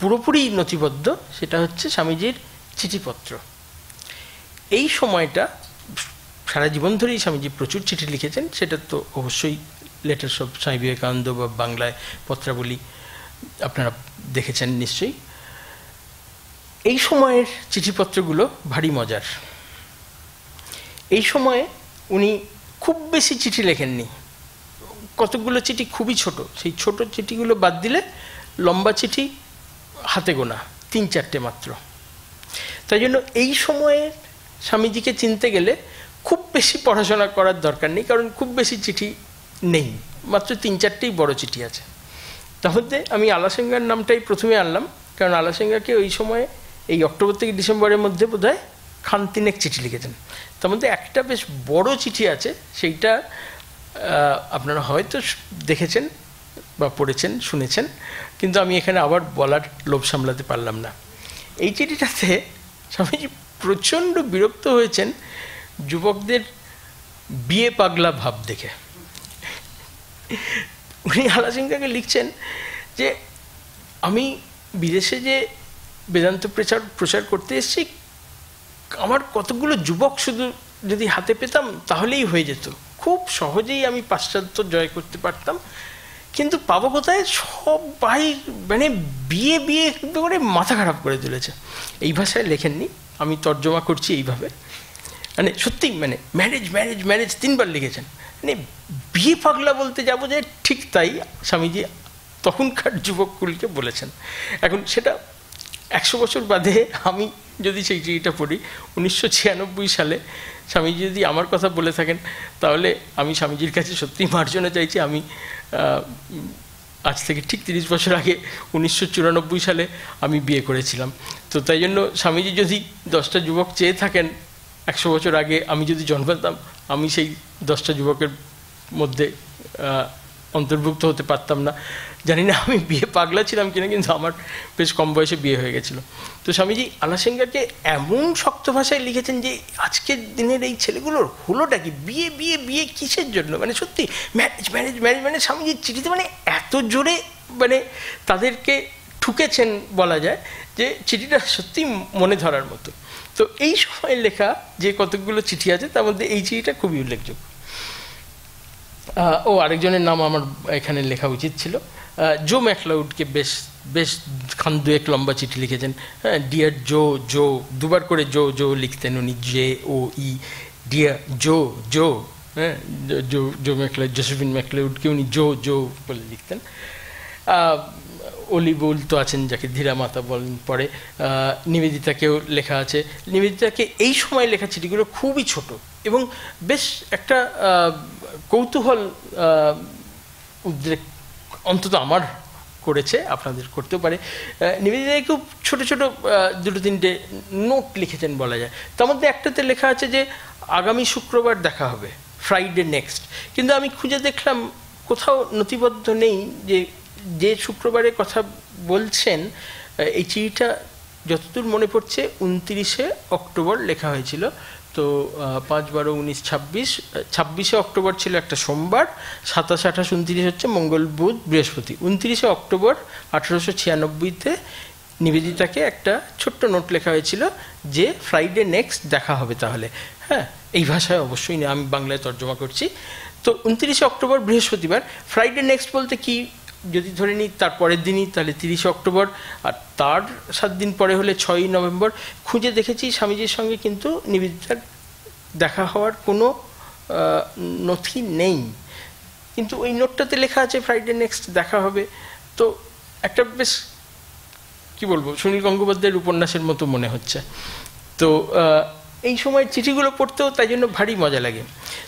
Speaker 2: পুরোপুরি নথিবদ্ধ সেটা হচ্ছে স্বামীজির চিঠিপত্র এই সময়টা সারা জীবন ধরেই স্বামীজি প্রচুর চিঠি লিখেছেন সেটা তো অবশ্যই লেটার সব স্বামী বিবেকানন্দ বা বাংলায় পত্রাবলী আপনারা দেখেছেন নিশ্চয়ই এই সময়ের চিঠিপত্রগুলো ভারী মজার এই সময়ে উনি খুব বেশি চিঠি লেখেননি কতগুলো চিঠি খুবই ছোট সেই ছোট চিঠিগুলো বাদ দিলে লম্বা চিঠি হাতে গোনা তিন চারটে মাত্র তাই জন্য এই সময়ে স্বামীজিকে চিনতে গেলে খুব বেশি পড়াশোনা করার দরকার নেই কারণ খুব বেশি চিঠি নেই মাত্র তিন চারটেই বড় চিঠি আছে তাহলে আমি আলাসিঙ্গার নামটাই প্রথমে আনলাম কারণ আলাসিঙ্গাকে ওই সময়ে এই অক্টোবর থেকে ডিসেম্বরের মধ্যে বোধ হয় খানতিনেক চিঠি লিখেছেন তার মধ্যে একটা বেশ বড় চিঠি আছে সেইটা আপনারা হয়তো দেখেছেন বা পড়েছেন শুনেছেন কিন্তু আমি এখানে আবার বলার লোভ সামলাতে পারলাম না এই চিঠিটাতে স্বামীজি প্রচণ্ড বিরক্ত হয়েছেন যুবকদের বিয়ে পাগলা ভাব দেখে উনি আলাসিংটাকে লিখছেন যে আমি বিদেশে যে বেদান্ত প্রচার প্রচার করতে এসেছি আমার কতগুলো যুবক শুধু যদি হাতে পেতাম তাহলেই হয়ে যেত খুব সহজেই আমি পাশ্চাত্য জয় করতে পারতাম কিন্তু পাবো কোথায় সবাই মানে বিয়ে বিয়ে করে মাথা খারাপ করে তুলেছে এই ভাষায় লেখেননি আমি তর্জমা করছি এইভাবে মানে সত্যি মানে ম্যারেজ ম্যারেজ ম্যারেজ তিনবার লিখেছেন মানে বিয়ে পাগলা বলতে যাবো যে ঠিক তাই স্বামীজি তখনকার যুবককুলকে বলেছেন এখন সেটা একশো বছর বাদে আমি যদি সেই চিঠিটা পড়ি উনিশশো সালে স্বামীজি যদি আমার কথা বলে থাকেন তাহলে আমি স্বামীজির কাছে সত্যিই মার্জনা চাইছি আমি আজ থেকে ঠিক তিরিশ বছর আগে উনিশশো সালে আমি বিয়ে করেছিলাম তো তাই জন্য স্বামীজি যদি দশটা যুবক চেয়ে থাকেন একশো বছর আগে আমি যদি জন্মাতাম আমি সেই দশটা যুবকের মধ্যে অন্তর্ভুক্ত হতে পারতাম না জানি না আমি বিয়ে পাগলা ছিলাম কিনা কিন্তু আমার বেশ কম বয়সে বিয়ে হয়ে গেছিলো তো স্বামীজি আলাসেঙ্গারকে এমন শক্ত ভাষায় লিখেছেন যে আজকের দিনের এই ছেলেগুলোর হলোটা কি বিয়ে বিয়ে বিয়ে কিসের জন্য মানে সত্যি ম্যারেজ ম্যারেজ ম্যারেজ মানে স্বামীজির চিঠিতে মানে এত জোরে মানে তাদেরকে ঠুকেছেন বলা যায় যে চিঠিটা সত্যি মনে ধরার মতো তো এই সময় লেখা যে কতকগুলো চিঠি আছে তার মধ্যে এই চিঠিটা খুবই উল্লেখযোগ্য ও আরেকজনের নাম আমার এখানে লেখা উচিত ছিল জো ম্যাকলাউডকে বেশ বেশ খান দুয়েক লম্বা চিঠি লিখেছেন হ্যাঁ ডিয়ার জো জো দুবার করে জো জো লিখতেন উনি জে ও ই ডিয়ার জো জো হ্যাঁ জো জো ম্যাকলাউড জোসেফিন ম্যাকলাউডকে উনি জো জো বলে লিখতেন অলি অলিবুল তো আছেন যাকে ধীরা মাতা বলেন পরে নিবেদিতাকেও লেখা আছে নিবেদিতাকে এই সময় লেখা চিঠিগুলো খুবই ছোট এবং বেশ একটা কৌতূহল উদ্রেক অন্তত আমার করেছে আপনাদের করতে পারে নিবেদিতা খুব ছোট ছোট দুটো তিনটে নোট লিখেছেন বলা যায় তার মধ্যে একটাতে লেখা আছে যে আগামী শুক্রবার দেখা হবে ফ্রাইডে নেক্সট কিন্তু আমি খুঁজে দেখলাম কোথাও নথিবদ্ধ নেই যে যে শুক্রবারের কথা বলছেন এই চিঠিটা যতদূর মনে পড়ছে উনত্রিশে অক্টোবর লেখা হয়েছিল তো পাঁচ বারো উনিশ ছাব্বিশ ছাব্বিশে অক্টোবর ছিল একটা সোমবার সাতাশ আঠাশ উনত্রিশ হচ্ছে মঙ্গল বুধ বৃহস্পতি উনত্রিশে অক্টোবর আঠেরোশো ছিয়ানব্বইতে নিবেদিতাকে একটা ছোট্ট নোট লেখা হয়েছিল যে ফ্রাইডে নেক্সট দেখা হবে তাহলে হ্যাঁ এই ভাষায় অবশ্যই না আমি বাংলায় তর্জমা করছি তো উনত্রিশে অক্টোবর বৃহস্পতিবার ফ্রাইডে নেক্সট বলতে কি যদি ধরে নিই তার পরের দিনই তাহলে তিরিশে অক্টোবর আর তার সাত দিন পরে হলে ছয়ই নভেম্বর খুঁজে দেখেছি স্বামীজির সঙ্গে কিন্তু নিবেদিতার দেখা হওয়ার কোনো নথি নেই কিন্তু ওই নোটটাতে লেখা আছে ফ্রাইডে নেক্সট দেখা হবে তো একটা বেশ কি বলবো সুনীল গঙ্গোপাধ্যায়ের উপন্যাসের মতো মনে হচ্ছে তো এই সময় চিঠিগুলো পড়তেও তাই জন্য ভারী মজা লাগে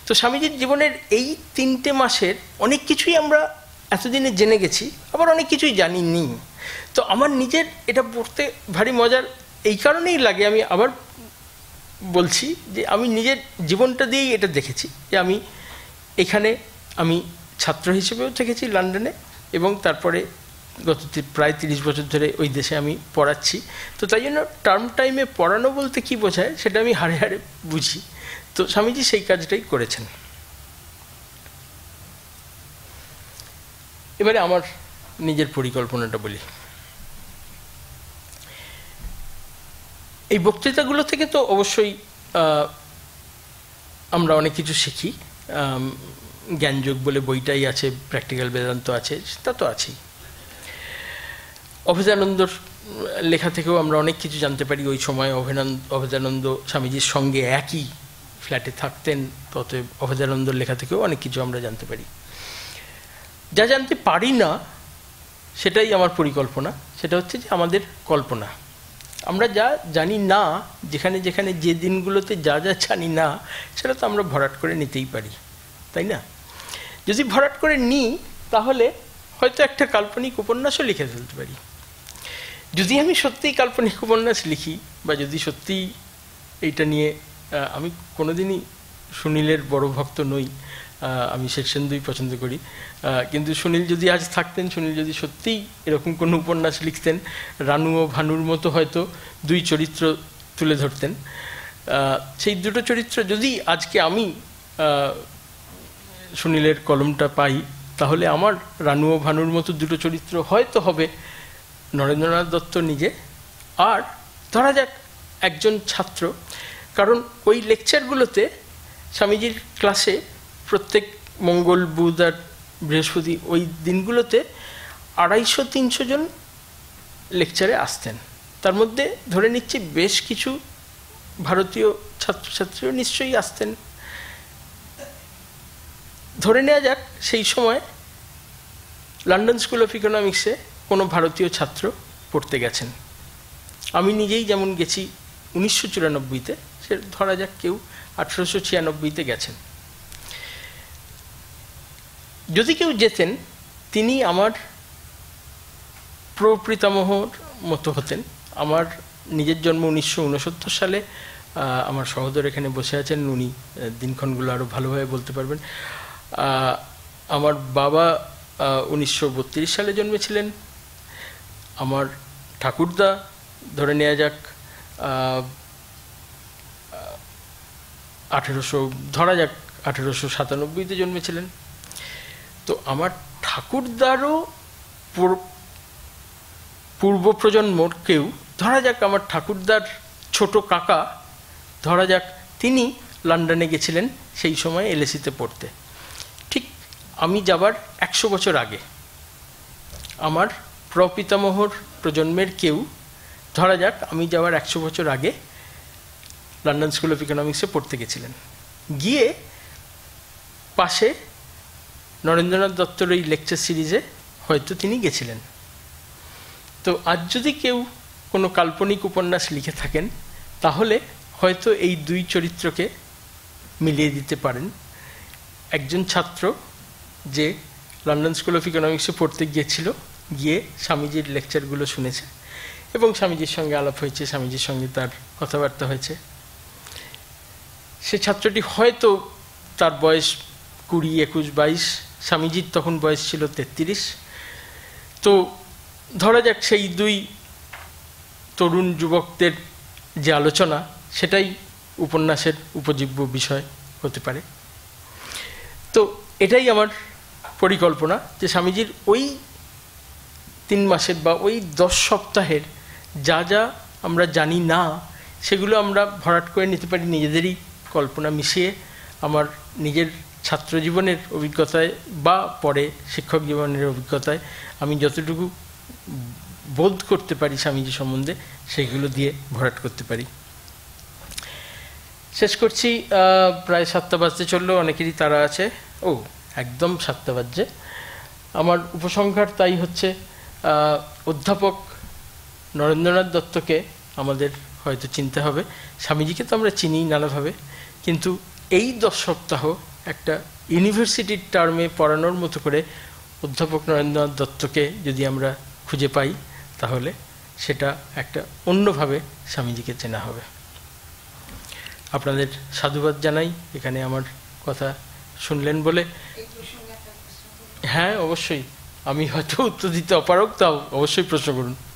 Speaker 2: তো স্বামীজির জীবনের এই তিনটে মাসের অনেক কিছুই আমরা এতদিনে জেনে গেছি আবার অনেক কিছুই জানিনি তো আমার নিজের এটা পড়তে ভারী মজার এই কারণেই লাগে আমি আবার বলছি যে আমি নিজের জীবনটা দিয়েই এটা দেখেছি যে আমি এখানে আমি ছাত্র হিসেবেও থেকেছি লন্ডনে এবং তারপরে গত প্রায় তিরিশ বছর ধরে ওই দেশে আমি পড়াচ্ছি তো তাই জন্য টার্ম টাইমে পড়ানো বলতে কি বোঝায় সেটা আমি হারে হারে বুঝি তো স্বামীজি সেই কাজটাই করেছেন এবারে আমার নিজের পরিকল্পনাটা বলি এই বক্তৃতাগুলো থেকে তো অবশ্যই আমরা অনেক কিছু শিখি জ্ঞানযোগ বলে বইটাই আছে প্র্যাকটিক্যাল বেদান্ত আছে তা তো আছেই অভেদানন্দর লেখা থেকেও আমরা অনেক কিছু জানতে পারি ওই সময় অভেদানন্দ অভেদানন্দ স্বামীজির সঙ্গে একই ফ্ল্যাটে থাকতেন তত অভেদানন্দর লেখা থেকেও অনেক কিছু আমরা জানতে পারি যা জানতে পারি না সেটাই আমার পরিকল্পনা সেটা হচ্ছে যে আমাদের কল্পনা আমরা যা জানি না যেখানে যেখানে যে দিনগুলোতে যা যা জানি না সেটা তো আমরা ভরাট করে নিতেই পারি তাই না যদি ভরাট করে নিই তাহলে হয়তো একটা কাল্পনিক উপন্যাসও লিখে ফেলতে পারি যদি আমি সত্যিই কাল্পনিক উপন্যাস লিখি বা যদি সত্যিই এইটা নিয়ে আমি কোনোদিনই সুনীলের বড় ভক্ত নই আমি সেকশন দুই পছন্দ করি কিন্তু সুনীল যদি আজ থাকতেন সুনীল যদি সত্যিই এরকম কোনো উপন্যাস লিখতেন রানু ও ভানুর মতো হয়তো দুই চরিত্র তুলে ধরতেন সেই দুটো চরিত্র যদি আজকে আমি সুনীলের কলমটা পাই তাহলে আমার রানু ও ভানুর মতো দুটো চরিত্র হয়তো হবে নরেন্দ্রনাথ দত্ত নিজে আর ধরা যাক একজন ছাত্র কারণ ওই লেকচারগুলোতে স্বামীজির ক্লাসে প্রত্যেক মঙ্গল বুধ আর বৃহস্পতি ওই দিনগুলোতে আড়াইশো তিনশো জন লেকচারে আসতেন তার মধ্যে ধরে নিচ্ছি বেশ কিছু ভারতীয় ছাত্রছাত্রীও নিশ্চয়ই আসতেন ধরে নেওয়া যাক সেই সময় লন্ডন স্কুল অফ ইকোনমিক্সে কোনো ভারতীয় ছাত্র পড়তে গেছেন আমি নিজেই যেমন গেছি উনিশশো চুরানব্বইতে সে ধরা যাক কেউ আঠেরোশো ছিয়ানব্বইতে গেছেন যদি কেউ যেতেন তিনি আমার প্রপ্রিতামহর মতো হতেন আমার নিজের জন্ম উনিশশো সালে আমার সহোদর এখানে বসে আছেন উনি দিনক্ষণগুলো আরও ভালোভাবে বলতে পারবেন আমার বাবা উনিশশো সালে জন্মেছিলেন আমার ঠাকুরদা ধরে নেওয়া যাক আঠেরোশো ধরা যাক আঠেরোশো সাতানব্বইতে জন্মেছিলেন তো আমার ঠাকুরদারও পূর্ব প্রজন্মর কেউ ধরা যাক আমার ঠাকুরদার ছোট কাকা ধরা যাক তিনি লন্ডনে গেছিলেন সেই সময় এলএসিতে পড়তে ঠিক আমি যাবার একশো বছর আগে আমার প্রপিতামহর প্রজন্মের কেউ ধরা যাক আমি যাওয়ার একশো বছর আগে লন্ডন স্কুল অফ ইকোনমিক্সে পড়তে গেছিলেন গিয়ে পাশে নরেন্দ্রনাথ দত্তর এই লেকচার সিরিজে হয়তো তিনি গেছিলেন তো আজ যদি কেউ কোনো কাল্পনিক উপন্যাস লিখে থাকেন তাহলে হয়তো এই দুই চরিত্রকে মিলিয়ে দিতে পারেন একজন ছাত্র যে লন্ডন স্কুল অফ ইকোনমিক্সে পড়তে গিয়েছিল গিয়ে স্বামীজির লেকচারগুলো শুনেছে এবং স্বামীজির সঙ্গে আলাপ হয়েছে স্বামীজির সঙ্গে তার কথাবার্তা হয়েছে সে ছাত্রটি হয়তো তার বয়স কুড়ি একুশ বাইশ স্বামীজির তখন বয়স ছিল তেত্রিশ তো ধরা যাক সেই দুই তরুণ যুবকদের যে আলোচনা সেটাই উপন্যাসের উপজীব্য বিষয় হতে পারে তো এটাই আমার পরিকল্পনা যে স্বামীজির ওই তিন মাসের বা ওই দশ সপ্তাহের যা যা আমরা জানি না সেগুলো আমরা ভরাট করে নিতে পারি নিজেদেরই কল্পনা মিশিয়ে আমার নিজের ছাত্র জীবনের অভিজ্ঞতায় বা পরে শিক্ষক জীবনের অভিজ্ঞতায় আমি যতটুকু বোধ করতে পারি স্বামীজি সম্বন্ধে সেগুলো দিয়ে ভরাট করতে পারি শেষ করছি প্রায় সাতটা বাজতে চললেও অনেকেরই তারা আছে ও একদম সাতটা বাজছে আমার উপসংহার তাই হচ্ছে অধ্যাপক নরেন্দ্রনাথ দত্তকে আমাদের হয়তো চিনতে হবে স্বামীজিকে তো আমরা চিনি নানাভাবে কিন্তু এই দশ সপ্তাহ একটা ইউনিভার্সিটির টার্মে পড়ানোর মতো করে অধ্যাপক নরেন্দ্রনাথ দত্তকে যদি আমরা খুঁজে পাই তাহলে সেটা একটা অন্যভাবে স্বামীজিকে চেনা হবে আপনাদের সাধুবাদ জানাই এখানে আমার কথা শুনলেন বলে হ্যাঁ অবশ্যই আমি হয়তো উত্তর দিতে অপারক তাও অবশ্যই প্রশ্ন করুন